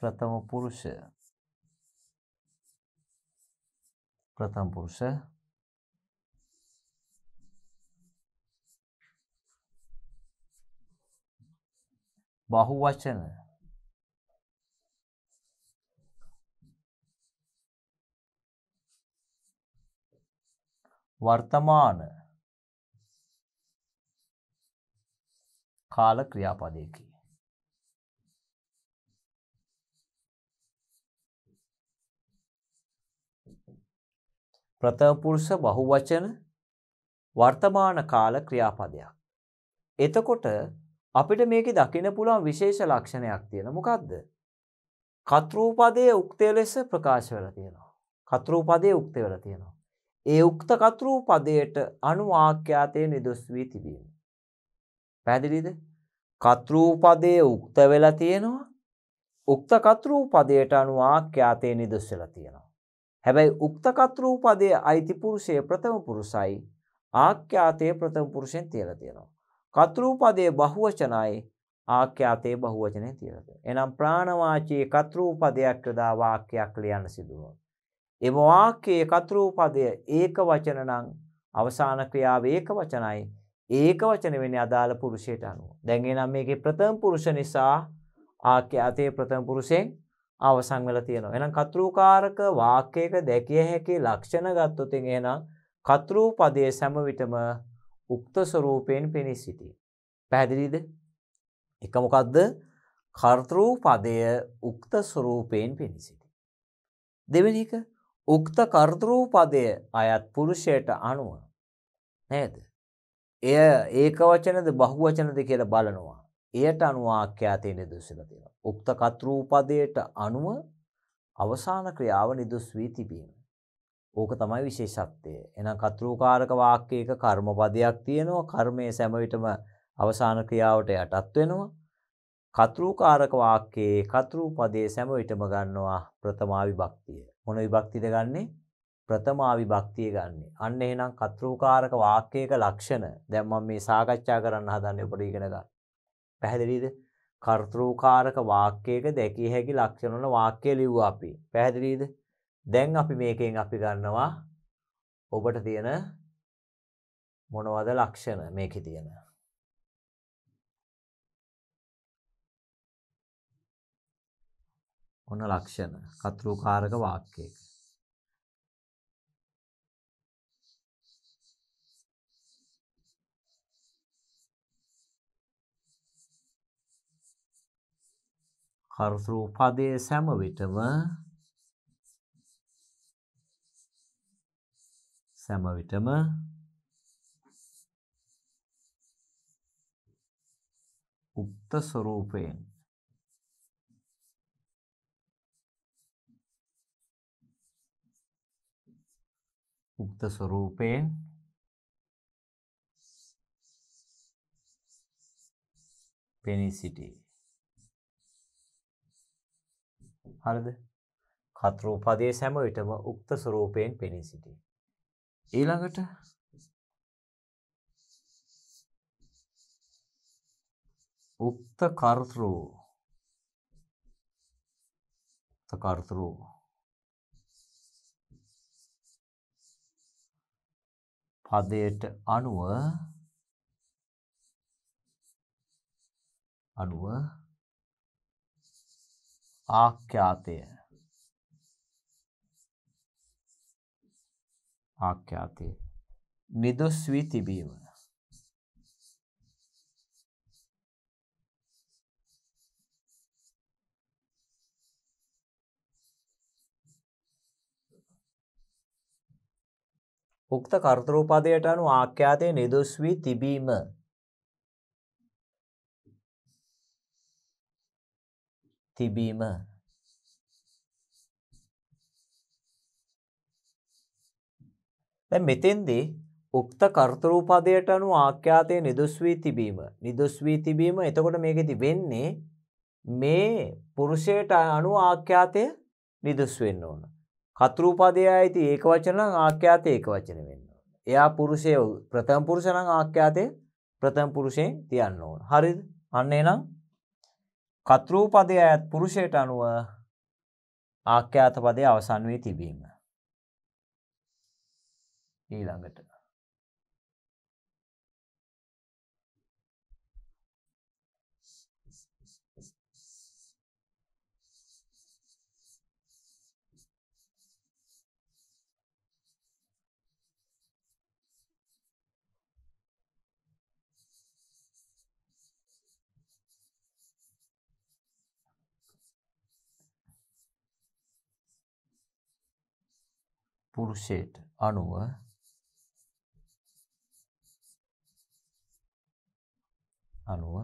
ප්‍රථම පුරුෂ ප්‍රථම පුරුෂ බහුවචන වර්තමාන කාල ක්‍රියාපදයකි ප්‍රථමපුරුෂ බහුවචන වර්තමාන කාල ක්‍රියාපදයක්. එතකොට අපිට මේක දකින පුළුවන් විශේෂ ලක්ෂණයක් තියෙන මොකක්ද. කතරූපදය උක්තය ලෙස ප්‍රකාශ වෙල තියෙනවා. කතරූපදය උක්තය වෙල තියෙනවා. ඒ උක්ත කතරූපදයට අනුවාක්‍යාතය නිදොස් වී තිබීම. පැදිලිද කතරූපදය උක්ත වෙලා තියෙනවා උක්ත කතරූපදයට අනුවාක්‍යාතය නිදොස් වෙලා තියෙනවා. හැබැයි උක්ත කතරූපදයේ අයිති පුරුෂය ප්‍රථම පුරුෂයි ආඛ්‍යාතයේ ප්‍රථම පුරුෂයෙන් තියලා තියෙනවා. කතරූපදයේ බහුවචනයි ආඛ්‍යාතයේ බහුවචනයේ තියලා තියෙනවා. එහෙනම් ප්‍රාණවාචී කතරූපදයක් යොදා වාක්‍යයක් ලියන්න සිදුවනවා. එම වාක්‍යයේ කතරූපදය ඒක වචන නම් අවසාන ක්‍රියාව ඒක වචනයි. ඒක වචන වෙන්නේ අදාළ පුරුෂයට අනුව. දැන් එනම් මේකේ ප්‍රථම පුරුෂ නිසා ආඛ්‍යාතයේ ප්‍රථම පුරුෂයෙන් අවසන් වෙලා තියෙනවා. එහෙනම් කතෘකාරක වාක්‍යයක දැකිය හැකි ලක්ෂණ ගත්තොත් එහෙනම් කතෘ පදයේ සෑම විටම උක්ත ස්වරූපයෙන් පෙනී සිටී. පැහැදිලිද? එක මොකද්ද? කර්තෘ පදය උක්ත ස්වරූපයෙන් පෙනී සිටී. දෙවෙනි එක උක්ත කර්තෘ පදය අයත් පුරුෂයට අනුව නේද? එය ඒක වචනද බහුවචනද කියලා බලනවා. එයට අනුව ආඛ්‍යාතය නිදුස් වෙලා තියෙනවා. උක්ත කතරූපදයට අනුව අවසාන ක්‍රියාව නිදුස් වී තිබීම. ඕක තමයි විශේෂත්වය. එහෙනම් කතරූකාරක වාක්‍යයක කර්මපදයක් තියෙනවා. කර්මයේ සෑම විටම අවසාන ක්‍රියාවට යටත් වෙනවා. කතරූකාරක වාක්‍යයේ කතරූපදයේ සෑම විටම ගන්නවා ප්‍රථමා විභක්තිය. මොන විභක්තියද ගන්නෙ? ප්‍රථමා විභක්තිය ගන්නෙ. අන්න එහෙනම් කතරූකාරක වාක්‍යයක ලක්ෂණ දැන් මම මේ සාකච්ඡා කරන්න හදන්නේ ඔබට ඉගෙන ගන්න. පැහැදිලිද? කර්තෘකාරක වාක්‍යයක දැකිය හැකි ලක්ෂණ වන වාක්‍ය ලිව්වා අපි. පැහැදිලිද? දැන් අපි මේකෙන් අපි ගන්නවා ඔබට තියෙන මොනවද ලක්ෂණ මේකේ තියෙන? ඔන්න ලක්ෂණ කර්තෘකාරක වාක්‍යයක කර්තෘ පදයේ සෑම විටම සෑම විටම උක්ත ස්වરૂපයෙන් උක්ත ස්වરૂපයෙන් පෙනී සිටී හරිද? කතරූපදයේ සෑම විටම උක්ත ස්වරූපයෙන් පෙනී සිටී. ඊළඟට උක්ත කර්තෘ උක්ත කර්තෘ පදයට අනුව අනුව ආඛ්‍යාතය ආඛ්‍යාතය නිදොස් වී තිබීම උක්ත කර්තෘපදයට අනුව ආඛ්‍යාතය නිදොස් වී තිබීම තිබීම දැන් මෙතෙන්දී උක්ත කර්තෘපදයට අනුව ආඛ්‍යාතයේ නිදුස් වී තිබීම නිදුස් වී තිබීම එතකොට මේකෙදි වෙන්නේ මේ පුරුෂයට අනුව ආඛ්‍යාතය නිදුස් වෙන්න ඕන කතෘපදයේ ඇති ඒක වචන නම් ආඛ්‍යාතය ඒක වචන වෙන්න ඕන එයා පුරුෂය ප්‍රථම පුරුෂ නම් ආඛ්‍යාතය ප්‍රථම පුරුෂයෙන් තියන්න ඕන හරිද අන්න එහෙනම් කතරූපදය ඇත් පුරුෂයට අනුව ආඛ්‍යාත පදය අවසන් වී තිබීම. ඊළඟට පුරුෂයට අනුව අනුව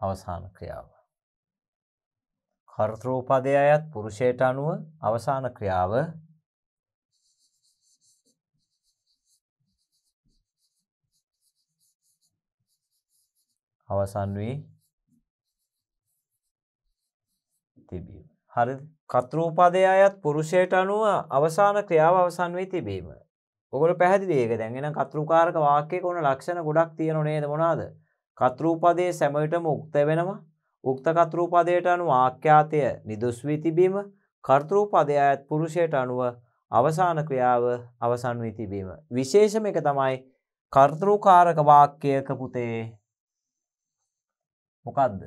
අවසාන ක්‍රියාව. කර්තෘපදයයත් පුරුෂයට අනුව අවසාන ක්‍රියාව අවසන් වී තිබීම. හරි කතරූපදය අයත් පුරුෂයට අනුව අවසාන ක්‍රියාව අවසන් වී තිබීම. ඔගොල පැහදිදේක දැන්ගෙන කතෘකාරක වාක්‍යක ඕන ලක්ෂණ ගොඩක් තියෙන නේද මොනාද. කතෘූපදේ සැමවිටම උක්ත වෙනවා උක්ත කතෘූපදයට අනු ආක්‍යාතය නිදුස්වී තිබීම කර්තෘූපදය අයත් පුරුෂයට අනුව අවසාන ක්‍රියාව අවසන් වී තිබීම. විශේෂම එක තමයි කර්තෘකාරක වාක්‍යයක පුතේ මොකක්ද?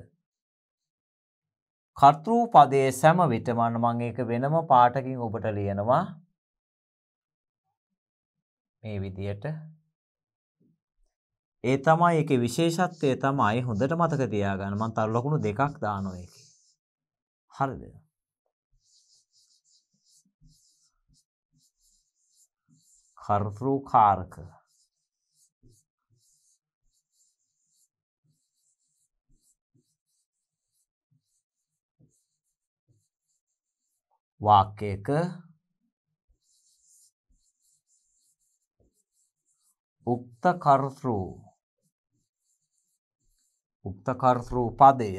කර්තෘ පදයේ සෑම විටම මම ඒක වෙනම පාටකින් ඔබට ලියනවා මේ විදියට ඒ තමයි ඒකේ විශේෂත්වය තමයි හොඳට මතක තියාගන්න මම තර ලකුණු දෙකක් දානවා ඒකේ හරිද කර්තෘ කාරක වාක්‍යයක උක්ත කර්තෘ උක්ත කර්තෘ පදය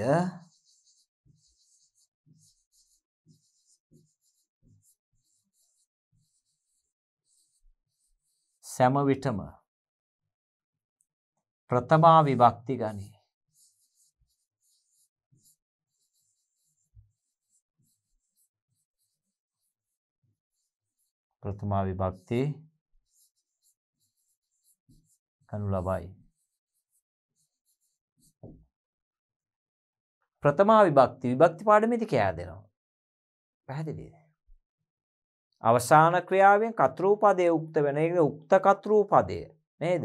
සෑම විටම ප්‍රථමා විභක්ති ගනී ප්‍රථමා විභක්ති ගනු ලබයි. ප්‍රථමා විභක්ති විභක්ති පාඩමිති කෑ දෙනවා. පැහැදිලිද. අවසාන ක්‍රියාවෙන් කතරූපදය උක්ත වෙන එක උක්ත කතරූපදය නේද.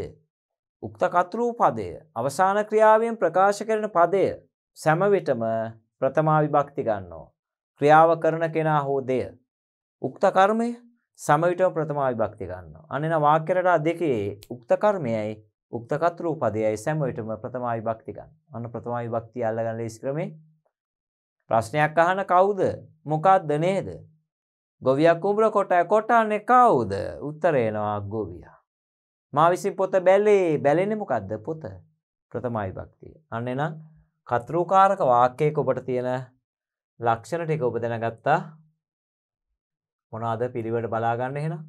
උක්ත කතරූපදය අවසාන ක්‍රියාවෙන් ප්‍රකාශ කරන පදය සැමවිටම ප්‍රථමා විභක්ති ගන්නෝ. ක්‍රියාව කරන කෙනා හෝ දෙය. උක්ත කර්මය සමවිටව ප්‍රථමා විභක්ති ගන්නවා. අනෙන වාක්‍යරටා දෙකේ උක්ත කර්මයයි උක්ත කතරු පදයයි සැමවිටම ප්‍රථමා විභක්ති ගන්න. අන්න ප්‍රථමා විභක්තිය අල්ලගන්න ලේසි ක්‍රමේ. ප්‍රශ්නයක් අහන කවුද? මොකක්ද නේද? ගොවියා කුඹර කොටය කොටන්නේ කවුද? උත්තර එනවා ගොවියා. මා විසින් පොත බැලේ බැලෙන්නේ මොකද්ද පොත? ප්‍රථමා විභක්තිය. අන්න එනම් කතෘකාරක වාක්‍යයක ඔබට තියෙන ලක්ෂණ ටික ඔබ දැනගත්තා. මොනාද පිළිවට බලාගන්න එහෙනම්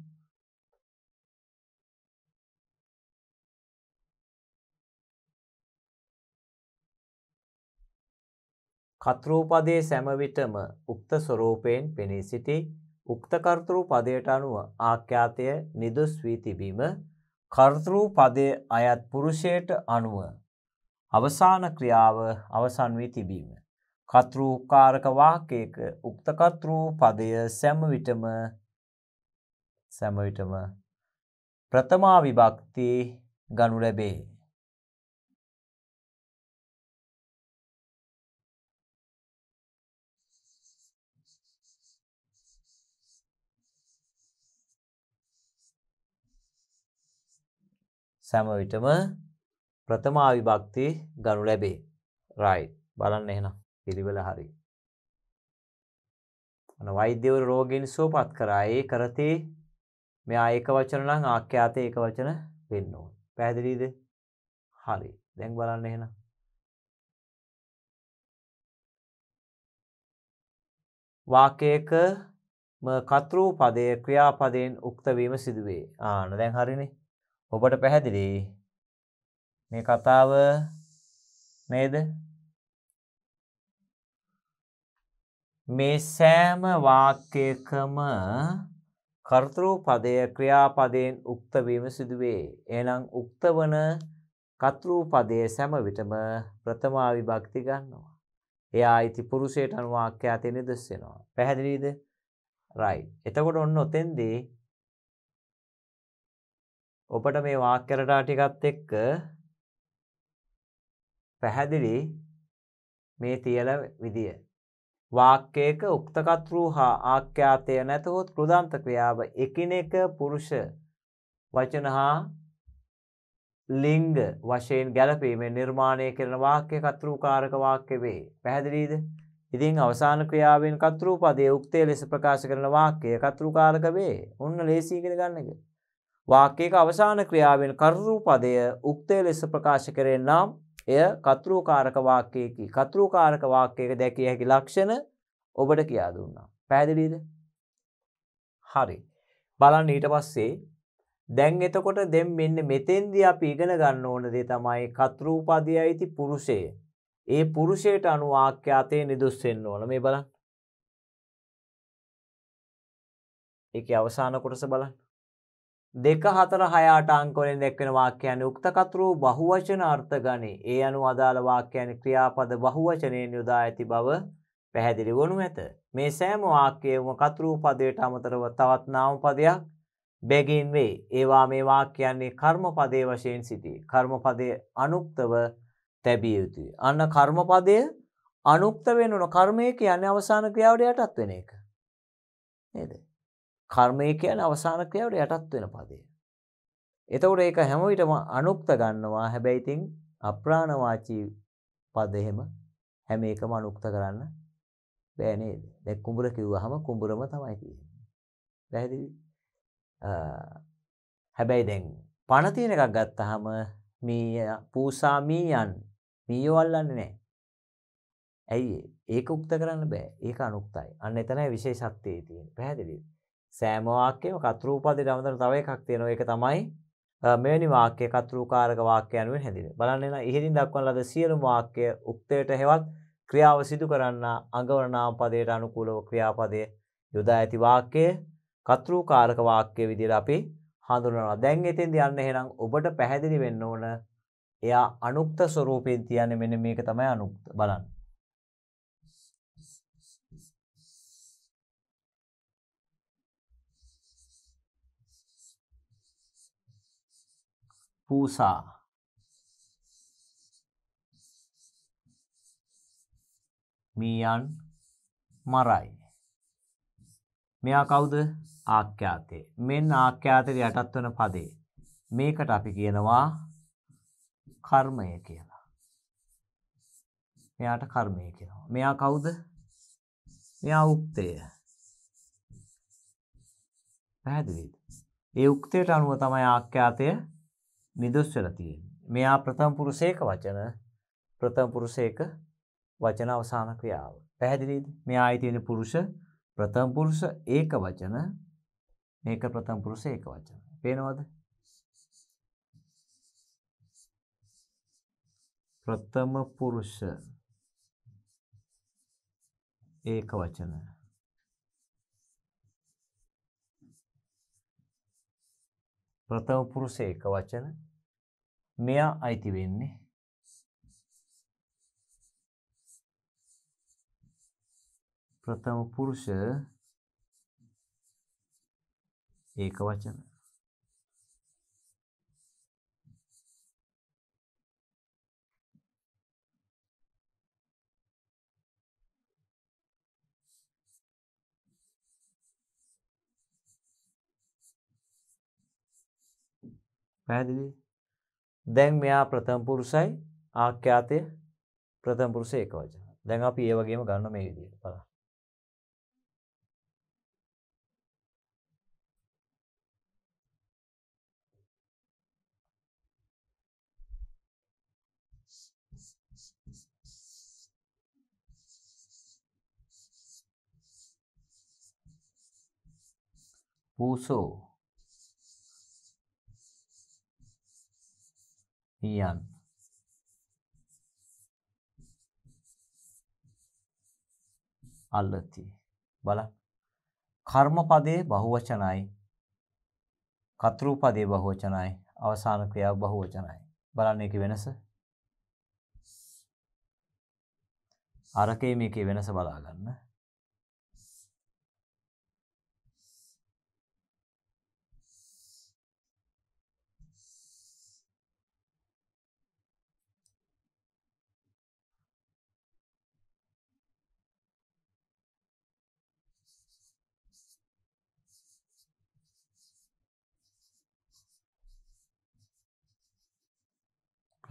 කතෘපදයේ සැමවිටම උක්ත ස්වරූපයෙන් පෙනී සිටි උක්ත කර්තෘ පදයට අනුව ආඛ්‍යාතය නිදුස් වී තිබීම කර්තෘ පදයේ අයත් පුරුෂයට අනුව අවසාන ක්‍රියාව අවසන් වී තිබීම කතෘකාරක වාක්‍යයක උක්ත කතෘ පදය සෑම විටම සෑම විටම ප්‍රථමා විභක්ති ගනු ලැබේ. සෑම විටම ප්‍රථමා විභක්ති ගනු ලැබේ. රයිට් බලන්න එහෙනම් පිළිවෙල හරි. වෛද්‍යවරු රෝගීන් සුවපත් කරා ඒ කරතේ මෙයා ඒක වචන නම් ආඛ්‍යාතේ ඒක වචන වෙන්න ඕනේ. පැහැදිලිද? හරි. දැන් බලන්න එහෙනම්. වාක්‍යයකම කතෘ පදය ක්‍රියාපදයෙන් උක්ත වීම සිදුවේ. ආන දැන් හරිනේ. ඔබට පැහැදිලි මේ කතාව නේද? මේ සෑම වාක්‍යයකම කර්තෘපදය ක්‍රියාපදයෙන් උක්ත වීම සිදුවේ. එහෙනම් උක්ත වන කර්තෘපදයේ සෑම විටම ප්‍රථම විභක්ති ගන්නවා. එයා ඉති පුරුෂයට අනුව වාක්‍යය නිදස් වෙනවා. පැහැදිලිද? right. එතකොට ඔන්න ඔතෙන්දී ඔබට මේ වාක්‍ය රටා ටිකත් එක්ක පැහැදිලි මේ තියලා විදිය වාක්‍යයක උක්තකත්රූ හා ආක්‍යාතය නැතහොත් කෘදන්ත ක්‍රියාව එකිනෙක පුරුෂ වචන හා ලිංග වශයෙන් ගැලපීමේ නිර්මාණය කරන වාක්‍ය කතෘකාරක වාක්‍ය වේ. පැහැදිලීද. ඉතින් අවසාන ක්‍රියාවෙන් කතෘපදය උක්තේ ලෙස ප්‍රකාශ කරන වාක්‍යය කතෘකාරක වේ. ඔන්න ලේසීකර ගන්නක. වාක්‍යක අවසාන ක්‍රියාවෙන් කරුරූපදය උක්තේ ලෙස ප්‍රකාශ කරෙන් නම් එය කතෘකාරක වාක්‍යයකි කතෘකාරක වාක්‍යයක දැකිය හැකි ලක්ෂණ ඔබට කියා දුන්නා. පැහැදිලිද? හරි. බලන්න ඊට පස්සේ දැන් එතකොට දැන් මෙන්න මෙතෙන්දී අපි ඉගෙන ගන්න ඕන දේ තමයි කතෘපදයයිති පුරුෂය. ඒ පුරුෂයට අනුව වාක්‍යාතේ නිදුස් වෙන්න ඕන. මේ බලන්න. ඒකේ අවසාන කොටස බලන්න. දෙක හතර හයාට අංකොලෙන් දැක්වෙන වාක්‍යයන් උක්තකතරු බහුවචන අර්ථ ගනී. ඒ අනුව අදාළ වාක්‍යයන් ක්‍රියාපද බහුවචනයෙන් යොදා ඇති බව පැහැදිලි වනු ඇත. මේ සෑම වාක්‍යයම කතරු පදයට අමතරව තවත් නාම පදයක් බැගින් වේ. ඒවා මේ වාක්‍යයන්නේ කර්මපදයේ වශයෙන් සිටී. කර්මපදයේ අනුක්තව තැබිය යුතුයි. අන්න කර්මපදය අනුක්ත වෙනුන කර්මය කියන්නේ අවසාන ක්‍රියාවට යටත් වෙන එක. නේද? කර්මය කියන්නේ අවසාන ක්‍රියාවට යටත් වෙන පදේ. එතකොට ඒක හැම විටම අනුක්ත ගන්නවා. හැබැයි තින් අප්‍රාණ වාචී පද එහෙම හැම එකම අනුක්ත කරන්න බෑ නේද? දැන් කුඹර කිව්වහම කුඹරම තමයි තියෙන්නේ. පැහැදිලි? හැබැයි දැන් පණ තියෙන එකක් ගත්තාම මේ පූසා මීයන් මීයෝ අල්ලන්නේ නැහැ. ඇයි ඒක උක්ත කරන්න බෑ. ඒක අනුක්තයි. අන්න එතනයි විශේෂත්වයේ තියෙන්නේ. පැහැදිලිද? සෑම වාක්‍යයක්ම කතරූපදයට අමතරව තව එකක් තියෙනවා. ඒක තමයි මෙවැනි වාක්‍ය කතරූකාරක වාක්‍ය අනුවෙන් හැදින්නේ. බලන්න එන ඉහළින් දක්වන ලද සියලුම වාක්‍ය උක්තයට හෙවත් ක්‍රියාව සිදු කරන්න අඟවන නාමපදයට අනුකූලව ක්‍රියාපදයේ යොදා ඇති වාක්‍ය කතරූකාරක වාක්‍ය විදිහට අපි හඳුනනවා. දැන් එතෙන්දී යන්න එහෙනම් ඔබට පැහැදිලි වෙන්න ඕන එයා අනුක්ත ස්වරූපයෙන් තියන්නේ මෙන්න මේක තමයි අනුක්ත. බලන්න. පූසා මීයන් මරයි. මෙයා කවුද ආක්‍යාතේ. මෙන් ආක්‍යාතයට යටත් වන පදේ. මේකට අපි කියනවා කර්මය කියලා. මෙයාට කර්මය කියනවා. මෙයා කවුද? මෙයා උක්තය. පැහැදිලිද? ඒ උක්තයට අනුව තමයි ආක්‍යාතය නිදොස් වෙලා තියෙන. මෙයා ප්‍රථම පුරුෂයක වචන ප්‍රථම පුරුෂයක වචන අවසාන ක්‍රියාව. පැහැදිලිද? මෙයා ආයි තියෙන පුරුෂ ප්‍රථම පුරුෂ ඒක වචන මේක ප්‍රථම පුරුෂ ඒක වචන. පේනවද? ප්‍රථම පුරුෂ ඒක වචන ප්‍රථම පුරුෂ එක වචන මෙයා අයිති වෙන්නේ ප්‍රථම පුරුෂ ඒක වචන පැහැදිලි දැන් මෙයා ප්‍රථම පුරුසයි ආඛ්‍යාතය ප්‍රථම පුරුෂ ඒක වචන. දැන් අපි ඒ වගේම ගන්න මේ විදිහට බලන්න. පූසෝ යන් අල්ලති බලන්න කර්මපදයේ බහුවචනයි කතෘපදයේ බහුවචනයි අවසාන ක්‍රියාව බහුවචනයි බලන්න ඒකේ වෙනස අරකේ මේකේ වෙනස බලා ගන්න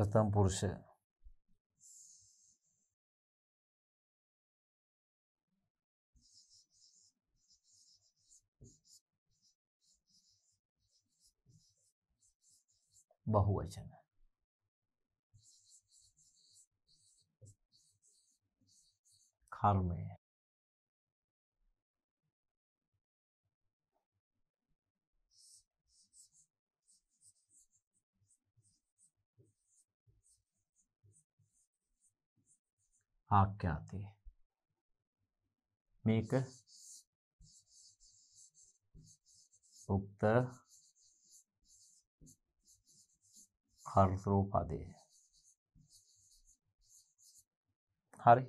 प्रथम पुरुष है बहुवचन खाल खार में आग क्या मेक उक्त हर्षोपादेय हरे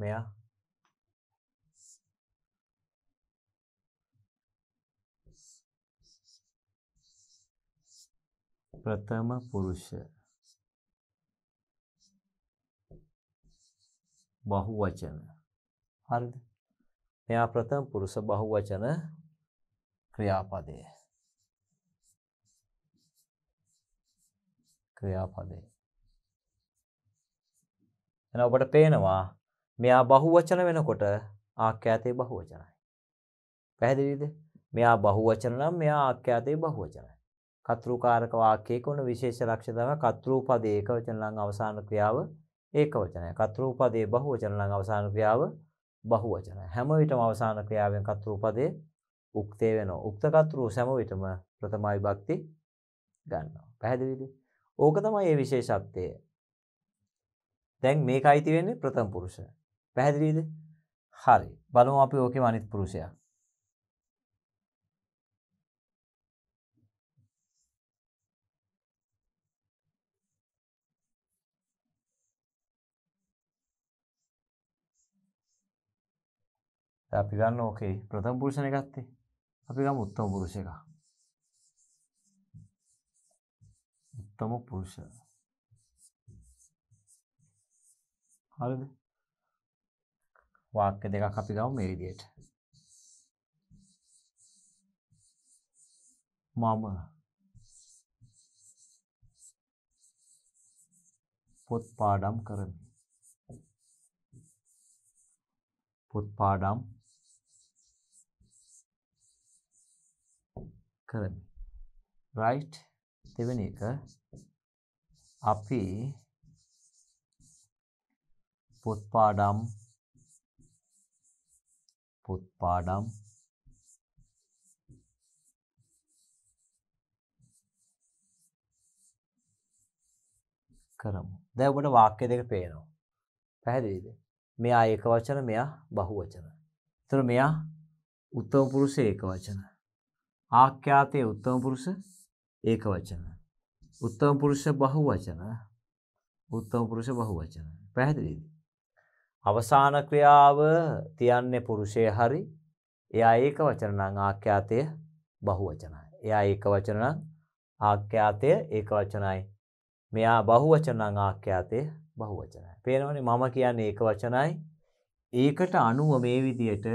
मैया प्रथम पुरुष බහුවචන. හරිද? මෙයා ප්‍රථම පුරුෂ බහුවචන ක්‍රියාපදය. ක්‍රියාපදය. එන ඔබට පේනවා මෙයා බහුවචන වෙනකොට ආඛ්‍යාතේ බහුවචනයි. පැහැදිලිද? මෙයා බහුවචන නම් මෙයා ආඛ්‍යාතේ බහුවචනයි. කතෘකාරක වාක්‍යයක උන විශේෂ ලක්ෂණ තමයි කතෘපදේ ඒකවචන ලං අවසාන ක්‍රියාව ඒක වචනය. කතරූපදේ බහුවචන නම් අවසාන ක්‍රියාව බහුවචන. හැම විටම අවසාන ක්‍රියාවෙන් කතරූපදේ උක්තේ වෙනවා. උක්ත කතරූ හැම විටම ප්‍රථම විභක්ති ගන්නවා. පැහැදිලිද? ඕක තමයි මේ විශේෂත්වය. දැන් මේකයි තියෙන්නේ ප්‍රථම පුරුෂ. පැහැදිලිද? හරි. බලමු අපි ඕකේ අනිත් පුරුෂයා. අපි ගන්න ඕකේ ප්‍රථම පුරුෂණ ගත්තේ අපි ගම උත්තම පුරුෂ එක උත්තම පුරුෂ හරිද වාක්‍ය දෙකක් අපි ගම මේ විදියට මම පොත් පාඩම් කරමි පොත් පාඩම් කරමි රයිට් දෙවැනි එක අපි පොත්පාඩම් පොත්පාඩම් කරමු දැ ඔබට වාක්‍ය දෙක පේනවා පැහැදිලිද මෙයා ඒක වචන මෙයා බහු වචන තුර මෙයා උත්තවපුරුෂ ඒක වචන ආඛ්‍යාතයේ උත්තම පුරුෂ ඒක වචන. උත්තම පුරුෂ බහු වචන. උත්තම පුරුෂ බහු වචන. පැහැදිලිද? අවසාන ක්‍රියාව තියන්නේ පුරුෂය හරි එයා ඒක වචන නම් ආඛ්‍යාතය බහු වචනයි. එයා ඒක වචන නම් ආඛ්‍යාතය ඒක වචනයි. මෙයා බහු වචන නම් ආඛ්‍යාතය බහු වචනයි. පේනවනේ මම කියන්නේ ඒක වචනයි. ඒකට අනුව මේ විදියට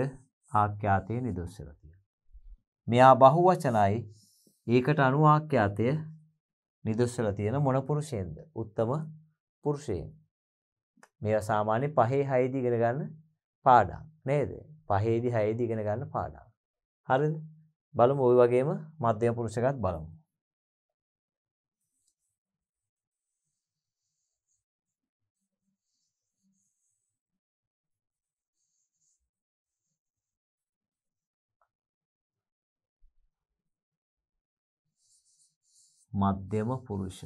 ආඛ්‍යාතය නිදොස් වෙනවා. මෙයා බහුවචනයි ඒකට අනුවාක්‍යාතය නිදොස්සල තියෙන මොන පුරුෂයෙන්ද උත්තම පුරුෂයෙන් මේ සාමාන්‍ය පහේ හයේදී ඉගෙන ගන්න පාඩම් නේද පහේදී හයේදී ඉගෙන ගන්න පාඩම් හරිද බලමු ওই වගේම මධ්‍යම පුරුෂකත් බලමු මධ්‍යම පුරුෂ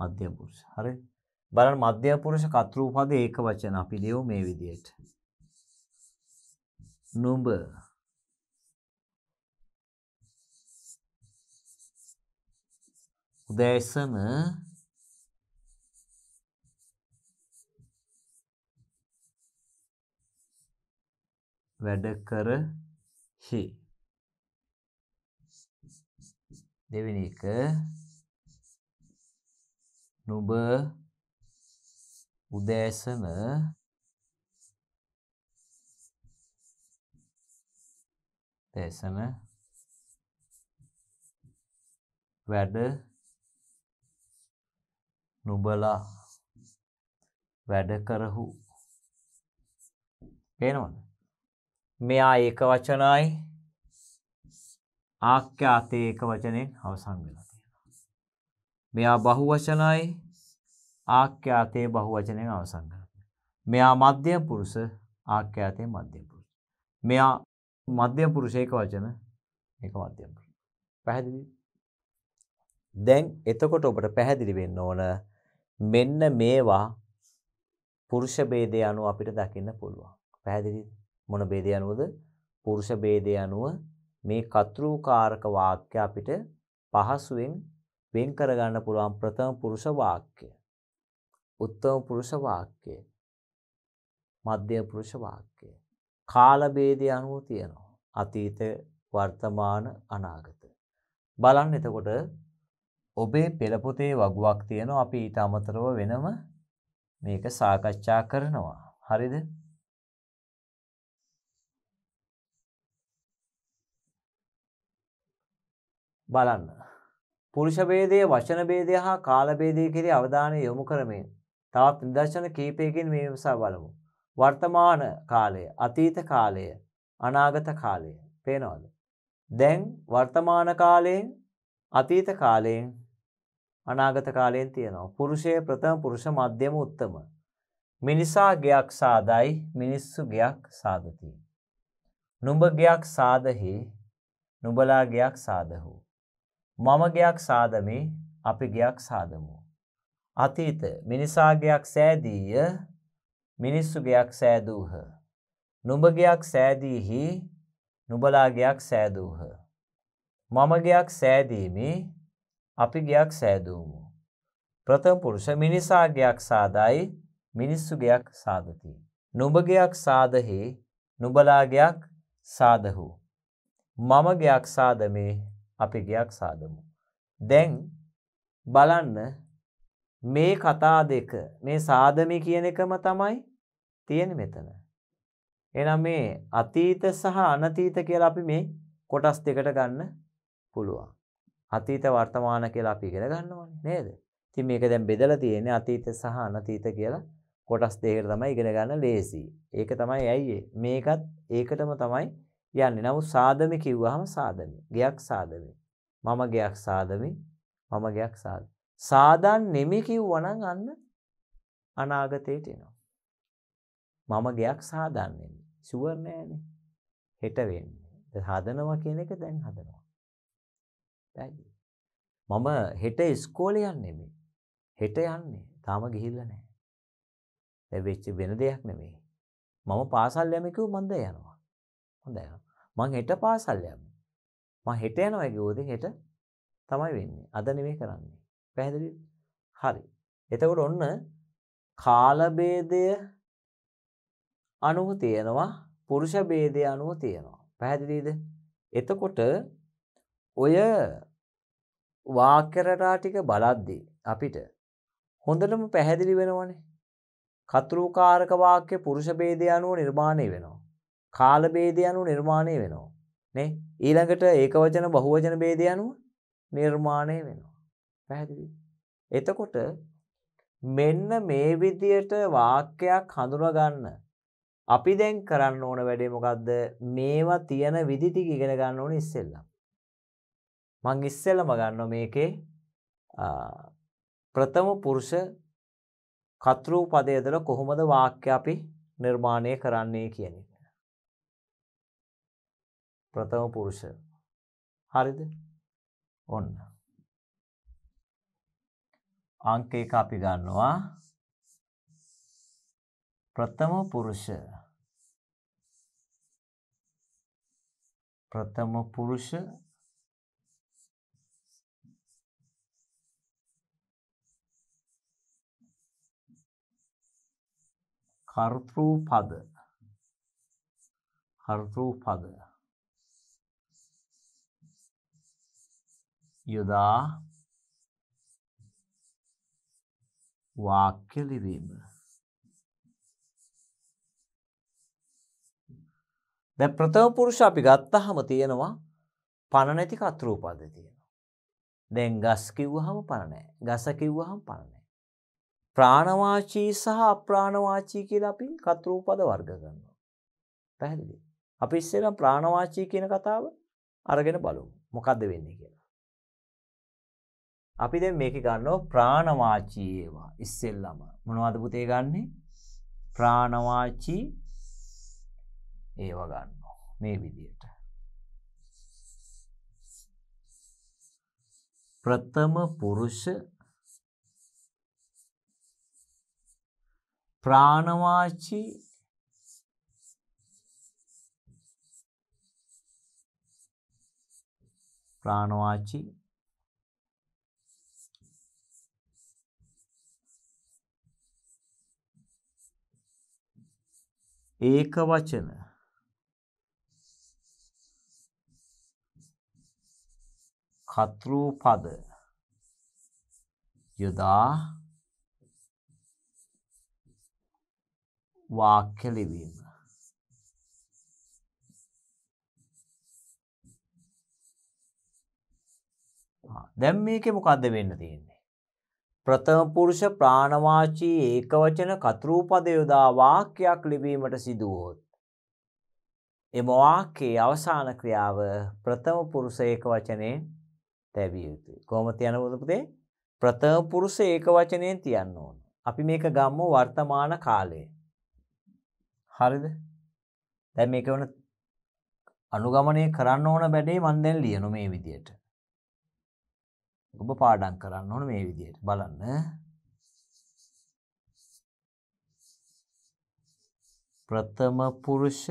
මධ්‍යම පුරුෂ හරි බලන්න මධ්‍යම පුරුෂ කතෘපද ඒක වචන අපි ලියමු මේ විදිහට නුඹ උදෑසන වැඩ කර හි දෙවෙනි එක නුඹ උදෑසන දැසන වැඩ නුබලා වැඩ කරහු පේනවද මෙයා ඒක වචනයි ආඛ්‍යාතේ ඒක වචනෙන් අවසන් වෙනවා තියෙනවා. මෙයා බහුවචනයි ආඛ්‍යාතේ බහුවචනෙන් අවසන් කරනවා. මෙයා මධ්‍යම පුරුෂ ආඛ්‍යාතේ මධ්‍යම පුරුෂ. මෙයා මධ්‍යම පුරුෂ ඒක වචන ඒක මධ්‍යම පුරුෂ. පැහැදිලිද? දැන් එතකොට ඔබට පැහැදිලි වෙන්න ඕන මෙන්න මේවා පුරුෂ ભેදය අනුව අපිට දකින්න පුළුවන්. පැහැදිලිද? මොන ભેදය අනුවද? පුරුෂ ભેදය අනුව මේ කතෘකාරක වාක්‍ය අපිට පහසුවෙන් වෙන් කරගන්න පුළුවන් ප්‍රථම පුරුෂ වාක්‍ය. උත්තම පුරුෂ වාක්‍ය. මධ්‍යම පුරුෂ වාක්‍ය. කාල ભેදය අනුව තියෙනවා. අතීත, වර්තමාන, අනාගත. බලන්න එතකොට ඔබේ පෙළපොතේ වගුවක් තියෙනවා අපි ඊට අමතරව වෙනම මේක සාකච්ඡා කරනවා. හරිද? බලන්න. පුරුෂභේදය වශනභේදය හා කාලභේදය කෙරෙ අවධානය යොමු කරමින් තවත් නිදර්ශන කීපයකින් මේ නිසා බලමු. වර්තමාන කාලය, අතීත කාලය, අනාගත කාලය. පේනවද? දැන් වර්තමාන කාලයෙන් අතීත කාලයෙන් අනාගත කාලයෙන් තියෙනවා. පුරුෂය ප්‍රථම පුරුෂ මධ්‍යම උත්තම. මිනිසා ගයක් සාදයි මිනිස්සු ගයක් සාදති. නුඹ ගයක් සාදහි නුඹලා ගයක් සාදහූ. මම ගයක් සාදමේ අපි ගයක් සාදමු. අතීත මිනිසාගයක් සෑදීය මිනිස්සු ගයක් සෑදූහ. නුඹගයක් සෑදීහි නුබලාගයක් සෑදූහ. මම ගයක් සෑදීමේ අපි ගයක් සෑදූමු. ප්‍රථම පුරුෂ මිනිසාගයක් සාදායි මිනිස්සුගයක් සාධති. නුඹගයක් සාදහි නුබලාගයක් සාදහු. මම ගයක් සාදමේ අපි ගයක් සාදමු. දැන් බලන්න මේ කතා දෙක මේ සාධමි කියන එකම තමයි තියෙන මෙතන. එනම් මේ අතීත සහ අනතීත කියලා අපි මේ කොටස් දෙකට ගන්න පුළුවන්. අතීත වර්තමාන කියලා අපි ඉගෙන ගන්න ඕනේ නේද? ඉතින් මේක දැන් බෙදලා තියෙන්නේ අතීත සහ අනතීත කියලා කොටස් දෙකකට තමයි ඉගෙන ගන්න ලේසි. ඒක තමයි ඇයි මේකත් ඒකටම තමයි යන්නේ. නමුත් සාදමේ කිව්වහම සාදමේ. ගයක් සාදමේ. මම ගයක් සාදමේ. මම ගයක් සාද. සාදන් නෙමෙ කිව්වනම් අන්න අනාගතයට එනවා. මම ගයක් සාදන්නේ. ෂුවර් නෑනේ. හෙට වෙන්නේ. හදනවා කියන එක දැන් හදනවා. දැයි. මම හෙට ඉස්කෝලේ යන්නේ නෙමෙයි. හෙට යන්නේ. තාම ගිහිල්ලා නෑ. ලැබෙච්ච වෙන දෙයක් නෙමෙයි. මම පාසල් යමි කිව්ව මන්ද යනවා. හොඳයි. මං හෙට පාසල් යමු. මං හෙට යනවා කිව්වොතින් හෙට තමයි වෙන්නේ. අද නෙමෙයි කරන්නේ. පැහැදිලිද? හරි. එතකොට ඔන්න කාල ભેදය අනුව තියෙනවා පුරුෂ ભેදය අනුව තියෙනවා. පැහැදිලිද? එතකොට ඔය වාක්‍ය රටා ටික බලද්දී අපිට හොඳටම පැහැදිලි වෙනවනේ. කතෘකාරක වාක්‍ය පුරුෂ ભેදය අනුව නිර්මාණය වෙනවා. කාලභේදය අනුව නිර්මාණය වෙනවා. නේ? ඊළඟට ඒකවචන බහුවචන ભેදය අනුව නිර්මාණය වෙනවා. පැහැදිලි? එතකොට මෙන්න මේ විදියට වාක්‍යයක් හඳුනා ගන්න අපි දැන් කරන්න ඕන වැඩේ මොකද්ද? මේවා තියෙන විදි ටික ඉගෙන ගන්න ඕනේ ඉස්සෙල්ලා. මං ඉස්සෙල්ලාම ගන්නවා මේකේ ප්‍රථම පුරුෂ කතෘ පදයේදලා කොහොමද වාක්‍ය අපි නිර්මාණය කරන්නේ කියන එක. ප්‍රථම පුරුෂ. හරිද? ඔන්න. අංක එක අපි ගන්නවා. ප්‍රථම පුරුෂ. ප්‍රථම පුරුෂ කර්තෘ පද කර්තෘ පද යොදා වාක්‍ය ලිවීම. දැන් ප්‍රථම පුරුෂ අපි ගත්තාම තියෙනවා පණ නැති කතරු පද තියෙනවා. දැන් ගස් කිව්වහම පණ නැහැ. ගස කිව්වහම පණ නැහැ. ප්‍රාණවාචී සහ අප්‍රාණවාචී කියලා අපි කතරු පද වර්ග කරනවා. පැහැදිලිද? අපි ඉස්සෙල්ලා ප්‍රාණවාචී කියන කතාව අරගෙන බලමු. මොකද්ද වෙන්නේ කියලා. අපි දැන් මේක ගන්නව ප්‍රාණවාචී ඒවා ඉස්සෙල්ලම මොනවද පුතේ ගන්නෙ ප්‍රාණවාචී ඒව ගන්නවා මේ විදියට ප්‍රථම පුරුෂ ප්‍රාණවාචී ප්‍රාණවාචී ඒක වචන කතෘ පද යොදා වාක්‍ය ලිවීම දැන් මේකේ මොකද්ද වෙන්න තියෙන්නේ ප්‍රථම පුරුෂ ප්‍රාණවාචී ඒකවචන කතරූපද යොදා වාක්‍යයක් ලිවීමට සිදුවොත් එම වාක්‍යයේ අවසාන ක්‍රියාව ප්‍රථම පුරුෂ ඒකවචනයෙන් තැබිය යුතුයි. කොහොමද යනවද පුතේ? ප්‍රථම පුරුෂ ඒකවචනයෙන් තියන්න ඕන. අපි මේක ගම්මු වර්තමාන කාලයේ. හරිද? දැන් මේක වෙන අනුගමනය කරන්න ඕන බැඩේ මම දැන් ලියන මේ විදියට. ඔබ පාඩම් කරන්න ඕන මේ විදිහට බලන්න. ප්‍රථම පුරුෂ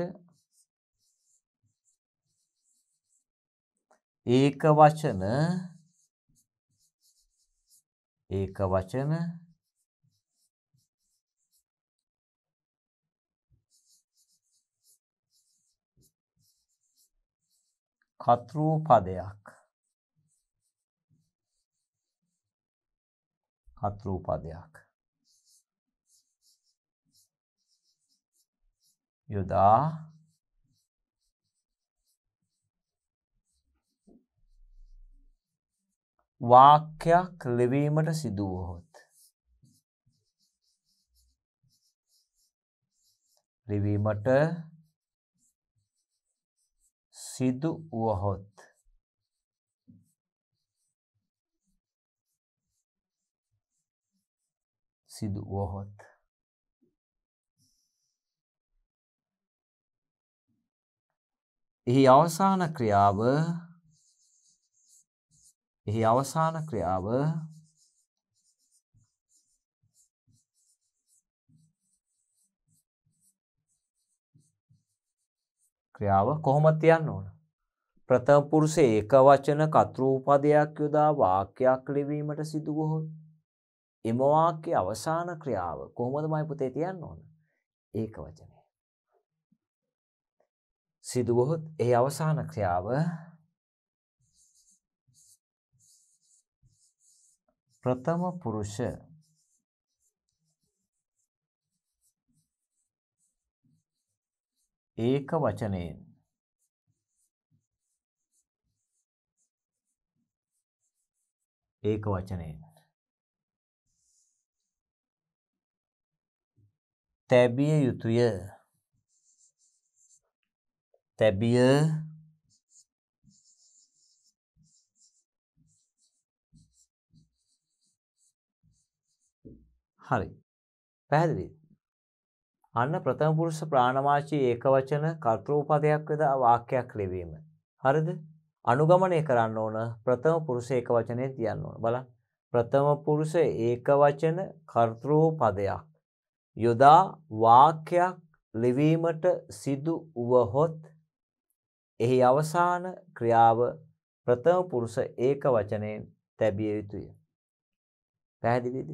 ඒක වචන ඒක වචන කතෘ පදයක් හතර උපදයක්. යොදා වාක්‍යයක් ලෙවීමට සිදුවහොත් ලෙවීමට සිදු වුවහොත් සිදු වොහොත් එහි අවසාන ක්‍රියාව එහි අවසාන ක්‍රියාව ක්‍රියාව කොහොමද තියන්න ඕන ප්‍රථම පුරුෂේ ඒක වචන කතෘපදයක් යොදා වාක්‍යයක් ලිවීමට සිදු වුවහොත් එම වාක්‍යයේ අවසාන ක්‍රියාව කොහොමද මයි පුතේ තියන්න ඕන? ඒක වචනය. සිදුවොත් ඒ අවසාන ක්‍රියාව ප්‍රථම පුරුෂ ඒක වචනයෙන් ඒක වචනයෙන් තැබිය යුතුය තැබිය හරි පැහැදිලි අන්න ප්‍රථම පුරුෂ ප්‍රාණවාචී ඒකවචන කර්තෘපදයක් වෙද වාක්‍යයක් ලැබීම. හරිද? අනුගමනය කරන්න ඕන ප්‍රථම පුරුෂ ඒකවචනේ තියන්න ඕන. බලන්න. ප්‍රථම පුරුෂ ඒකවචන කර්තෘපදයක්. යොදා වාක්‍යයක් ලිවීමට සිදු වුවහොත් එහි අවසාන ක්‍රියාව ප්‍රථම පුරුෂ ඒක වචනයෙන් තැබිය යුතුය. පැහැදිලිද?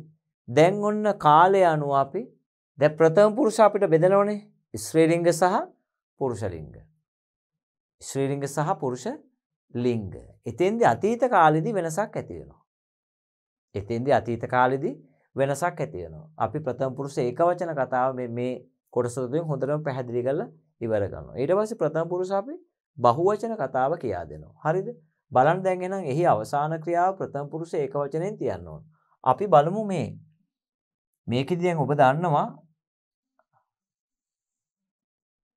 දැන් ඔන්න කාලය අනුව අපි දැන් ප්‍රථම පුරුෂ අපිට බෙදනවනේ ස්ත්‍රීලිංග සහ පුරුෂලිංග. ස්ත්‍රීලිංග සහ පුරුෂ ලිංග. එතෙන්දී අතීත කාලෙදී වෙනසක් ඇති වෙනවා. එතෙන්දී අතීත කාලෙදී වෙනසක් ඇති වෙනවා. අපි ප්‍රථම පුරුෂ ඒකවචන කතාව මේ මේ කොටස තුනෙන් හොඳටම පැහැදිලි කරලා ඉවර කරනවා. ඊට පස්සේ ප්‍රථම පුරුෂ අපි බහුවචන කතාව කියා දෙනවා. හරිද? බලන්න දැන් එහෙනම් එහි අවසාන ක්‍රියාව ප්‍රථම පුරුෂ ඒකවචනෙන් තියන්න ඕන. අපි බලමු මේ මේකෙදි දැන් ඔබ දන්නවා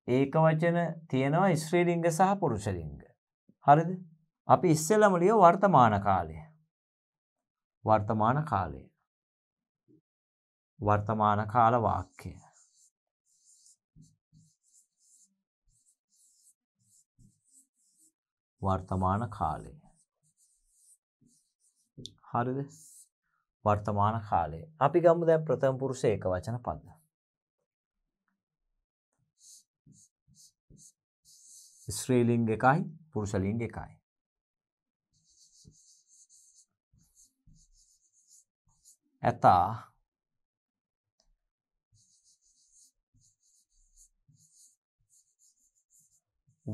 ඒකවචන තියෙනවා ස්ත්‍රී ලිංග සහ පුරුෂ ලිංග. හරිද? අපි ඉස්සෙල්ලම ලියුව වර්තමාන කාලය. වර්තමාන කාලය. වර්තමාන කාල වාක්‍යය. වර්තමාන කාලය. හරිද? වර්තමාන කාලය. අපි ගමු දැන් ප්‍රථම පුරුෂ ඒක වචන පද. ස්ත්‍රී ලිංග එකයි පුරුෂ ලිංග එකයි. ඇතා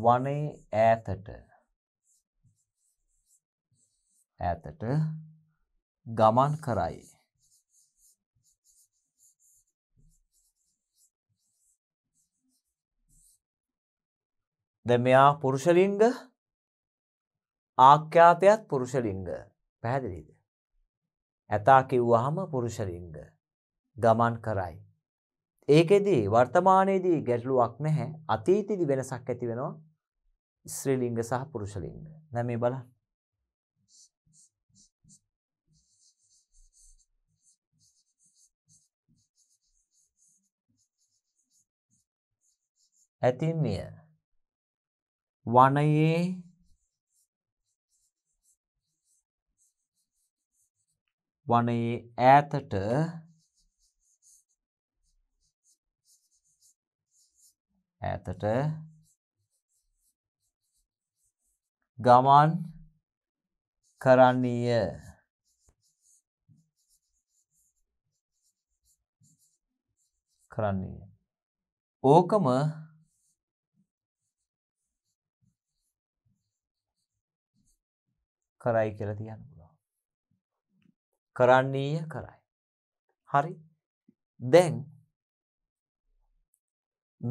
වනයේ ඈතට ඈතට ගමන් කරයි. දැන් මෙයා පුරුෂලිංග ආඛ්‍යාතයත් පුරුෂලිංග පැහැදිලිද? ඇතා කිව්වහම පුරුෂලිංග ගමන් කරයි. ඒකෙදී වර්තමානයේදී ගැටලුවක් නැහැ. අතීතයේදී වෙනසක් ඇති වෙනවා. ස්ත්‍රීලිංග සහ පුරුෂලිංග දැන් මේ බලන්න ඇතින්නිය වනයේ වනයේ ඈතට ඈතට ගමන් කරන්නේය. කරන්නේය. ඕකම කරයි කියලා තියන්න පුළුවන්. කරන්නේය කරයි. හරි. දැන්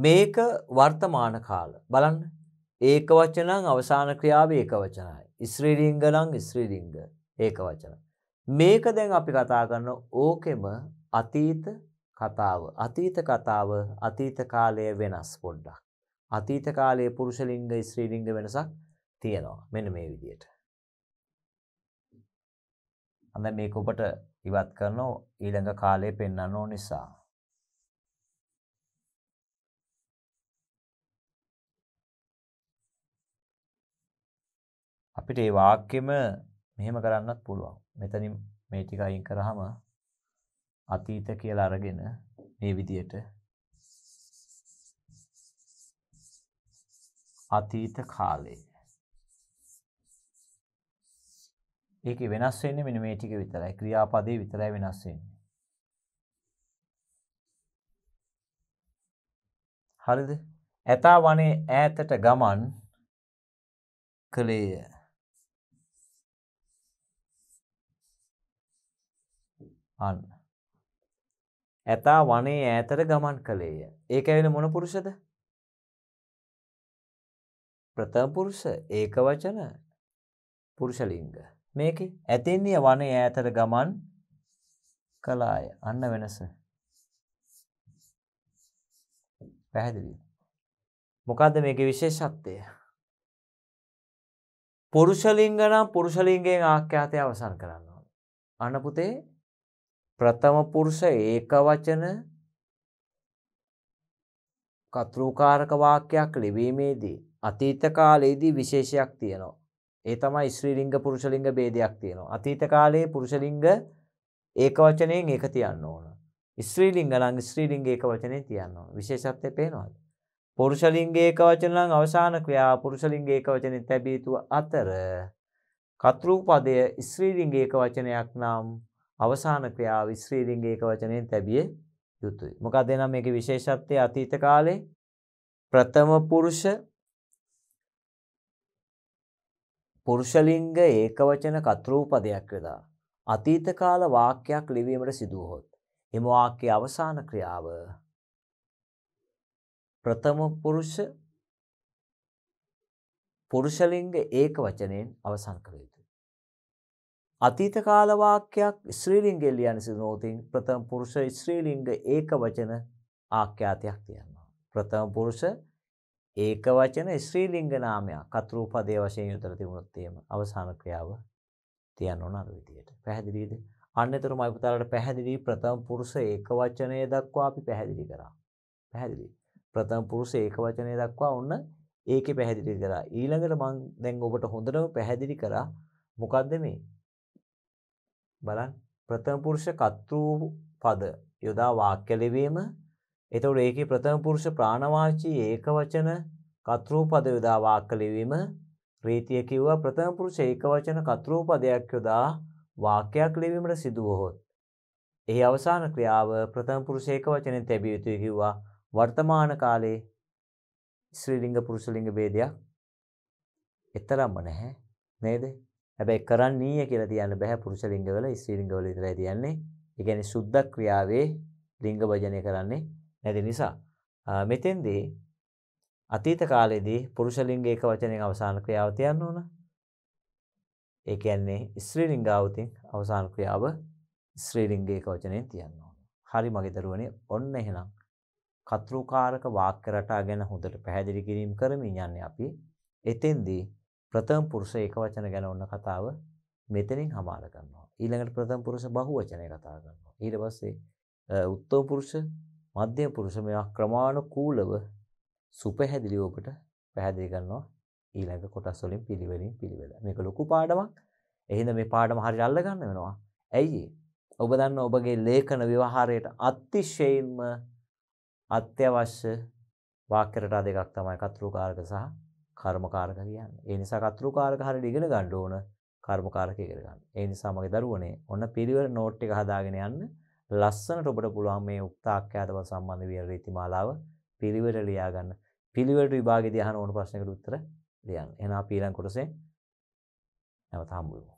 මේක වර්තමාන කාල බලන්න ඒක වචනං අවසාන ක්‍රියාව ඒක වචනයි. ඉස්්‍රීලිංග නම් ඉස්්‍රීලිංග ඒක වචන. මේක දැන් අපි කතා කරන ඕකෙම අතීත කතාව. අතීත කතාව අතීත කාලය වෙනස් පොඩ්ඩක්. අතීත කාලයේ පුරුෂලිංග ස්ත්‍රීලිංග වෙනසක් තියෙනවා. මෙන්න මේ විදියට. අඳ මේක ඔබට ඉවත් කරනෝ ඊළඟ කාලය පෙන්වන්න ඕන නිසා. අපිට ඒ වාක්‍යෙම මෙහෙම කරන්නත් පුළුවන්. මෙතනින් මේ ටික අයින් කරාම අතීත කියලා අරගෙන මේ විදියට අතීත කාලේ ඒක වෙනස් වෙන්නේ මෙන්න මේ ටික විතරයි. ක්‍රියාපදේ විතරයි වෙනස් වෙන්නේ. හරිද? ඇතා වනේ ඈතට ගමන් කළේය. අන්න. ඇතා වනේ ඈතට ගමන් කළේය. ඒක ඇවිල මොන පුරුෂද? ප්‍රථම පුරුෂ ඒක වචන පුරුෂ ලිංග. මේකේ ඇතෙන්නිය වනේ ඈතට ගමන් කළාය. අන්න වෙනස. පැහැදිලිද? මොකද්ද මේකේ විශේෂත්වය? පුරුෂ ලිංග නම් පුරුෂ ලිංගයෙන් ආඛ්‍යාතය අවසන් කරන්න ඕනේ. අන්න පුතේ ප්‍රථම පුරුෂ ඒකවචන කතෘකාරක වාක්‍යයක් ලැබීමේදී අතීත කාලයේදී විශේෂයක් තියෙනවා. ඒ තමයි ශ්‍රී ලිංග පුරුෂ ලිංග ભેදයක් තියෙනවා. අතීත කාලයේ පුරුෂ ලිංග ඒකවචනයෙන් එක තියන්න ඕන. ස්ත්‍රී ලිංග නම් ස්ත්‍රී ලිංග ඒකවචනේ තියන්න ඕන. විශේෂත්වය පේනවාද? පුරුෂ ලිංග ඒකවචන නම් අවසාන ක්‍රියාව පුරුෂ ලිංග ඒකවචනේ තැබී යුතු අතර කතෘපදය ස්ත්‍රී ලිංග ඒකවචනයක් නම් අවසාන ක්‍රියාව ස්ත්‍රීලිංග ඒක වචනයෙන් තැබිය යුතුයි. මොකද එනම් මේකේ විශේෂත්වය අතීත කාලේ ප්‍රථම පුරුෂ පුරුෂලිංග ඒකවචන කතරූපදයක් වෙලා අතීත කාල වාක්‍යයක් ලිවීමට සිදු වුවොත් එම වාක්‍යයේ අවසාන ක්‍රියාව ප්‍රථම පුරුෂ පුරුෂලිංග ඒකවචනයෙන් අවසන් කළ යුතුයි. අතීත කාලවාක්‍යයක් ස්ත්‍රීලිංගෙල් යන සිනෝතින් ප්‍රථම පුරුෂ ස්ත්‍රීලිංග ඒක වචන ආඛ්‍යාතයක් තියෙනවා. ප්‍රථම පුරුෂ ඒක වචන ස්ත්‍රීලිංග නාමයක් කතරූපදේ වශයෙන් යොදලා තිබුණොත් එහෙම අවසාන ක්‍රියාව තියන්න ඕන අර විදියට. පැහැදිලිද? අන්නතරමයි පුතාලට පැහැදිලි ප්‍රථම පුරුෂ ඒක වචනය දක්වා අපි පැහැදිලි කරා. පැහැදිලි. ප්‍රථම පුරුෂ ඒක වචනය දක්වා ඔන්න ඒකේ පැහැදිලි කරා. ඊළඟට මම දැන් ඔබට හොඳටම පැහැදිලි කරා මොකද්ද මේ බලන් ප්‍රථමපුරුෂ කත්වූ පද යොදා වාක්‍යලිවීම එතවට ඒක ප්‍රථමපුරුෂ ප්‍රාණවාචී ඒක වචන කතරූ පද යොදා වාක්කලිවීම ප්‍රීතිය කිව්ව ප්‍රථමපුරුෂ ඒක වචන කතරූ පදයක් යොදා වාක්‍යයක් ලිවීමට සිදුවහොත්. එහි අවසාන ක්‍රියාව ප්‍රථමපුරුෂ ඒක වචනය තැබිය යුතුය කිව්වා වර්තමාන කාලේ ශ්‍රීලිංග පුරුෂලිංග බේදයක් එතරම්ම නැහැ නේද හැබැයි කරන්නීය කියලා තියන්න බෑ පුරුෂ ලිංගවල ස්ත්‍රී ලිංගවල විතරයි තියන්නේ. ඒ කියන්නේ සුද්ධ ක්‍රියාවේ ලිංග භජනය කරන්නේ නැති නිසා. මෙතෙන්දී අතීත කාලයේදී පුරුෂ ලිංග එක වචනයෙන් අවසාන ක්‍රියාව තියන්න ඕන. ඒ කියන්නේ ස්ත්‍රී ලිංගාවතින් අවසාන ක්‍රියාව ස්ත්‍රී ලිංග එක වචනයෙන් තියන්න ඕන. හරි මගේ දරුවනේ ඔන්න එහෙනම් කතෘකාරක වාක්‍ය රටා ගැන හොඳට පැහැදිලි කිරීම කරමින් යන්නේ අපි. එතෙන්දී ප්‍රථම පුරුෂ ඒකවචන ගැන ඔන්න කතාව මෙතනින් හමාර කරනවා. ඊළඟට ප්‍රථම පුරුෂ බහුවචනය කතා කරනවා. ඊට පස්සේ උත්තම පුරුෂ, මධ්‍යම පුරුෂ මේවා ක්‍රමානුකූලව සුපැහැදිලිව ඔබට පැහැදිලි කරනවා ඊළඟ කොටස් වලින් පිළිවෙලින් පිළිවෙල. මේක ලොකු පාඩමක්. එහෙනම් මේ පාඩම හරියට අල්ල ගන්න වෙනවා. ඇයි ඔබ දන්න ඔබගේ ලේඛන ව්‍යවහාරයට අතිශයින්ම අත්‍යවශ්‍ය වාක්‍ය රටා දෙකක් තමයි කතෘකාරක සහ කර්මකාරක කියන්නේ. ඒ නිසා කතෘකාරක හරියට ඉගෙන ගන්න ඕන කර්මකාරක ඉගෙන ගන්න. ඒ නිසා මගේ දරුවනේ ඔන්න පිළිවෙල නෝට් එක හදාගෙන යන්න ලස්සනට ඔබට පුළුවන් මේ උක්තාක්ඛ්‍යාතව සම්බන්ධ වියන රීතිමාලාව පිළිවෙල ලියා ගන්න. පිළිවෙලට විභාගයේදී අහන ඕන ප්‍රශ්නකට උත්තර ලියන්න. එහෙනම් අපි ඊළඟ කොටසේ නැවත හම්බ වෙමු.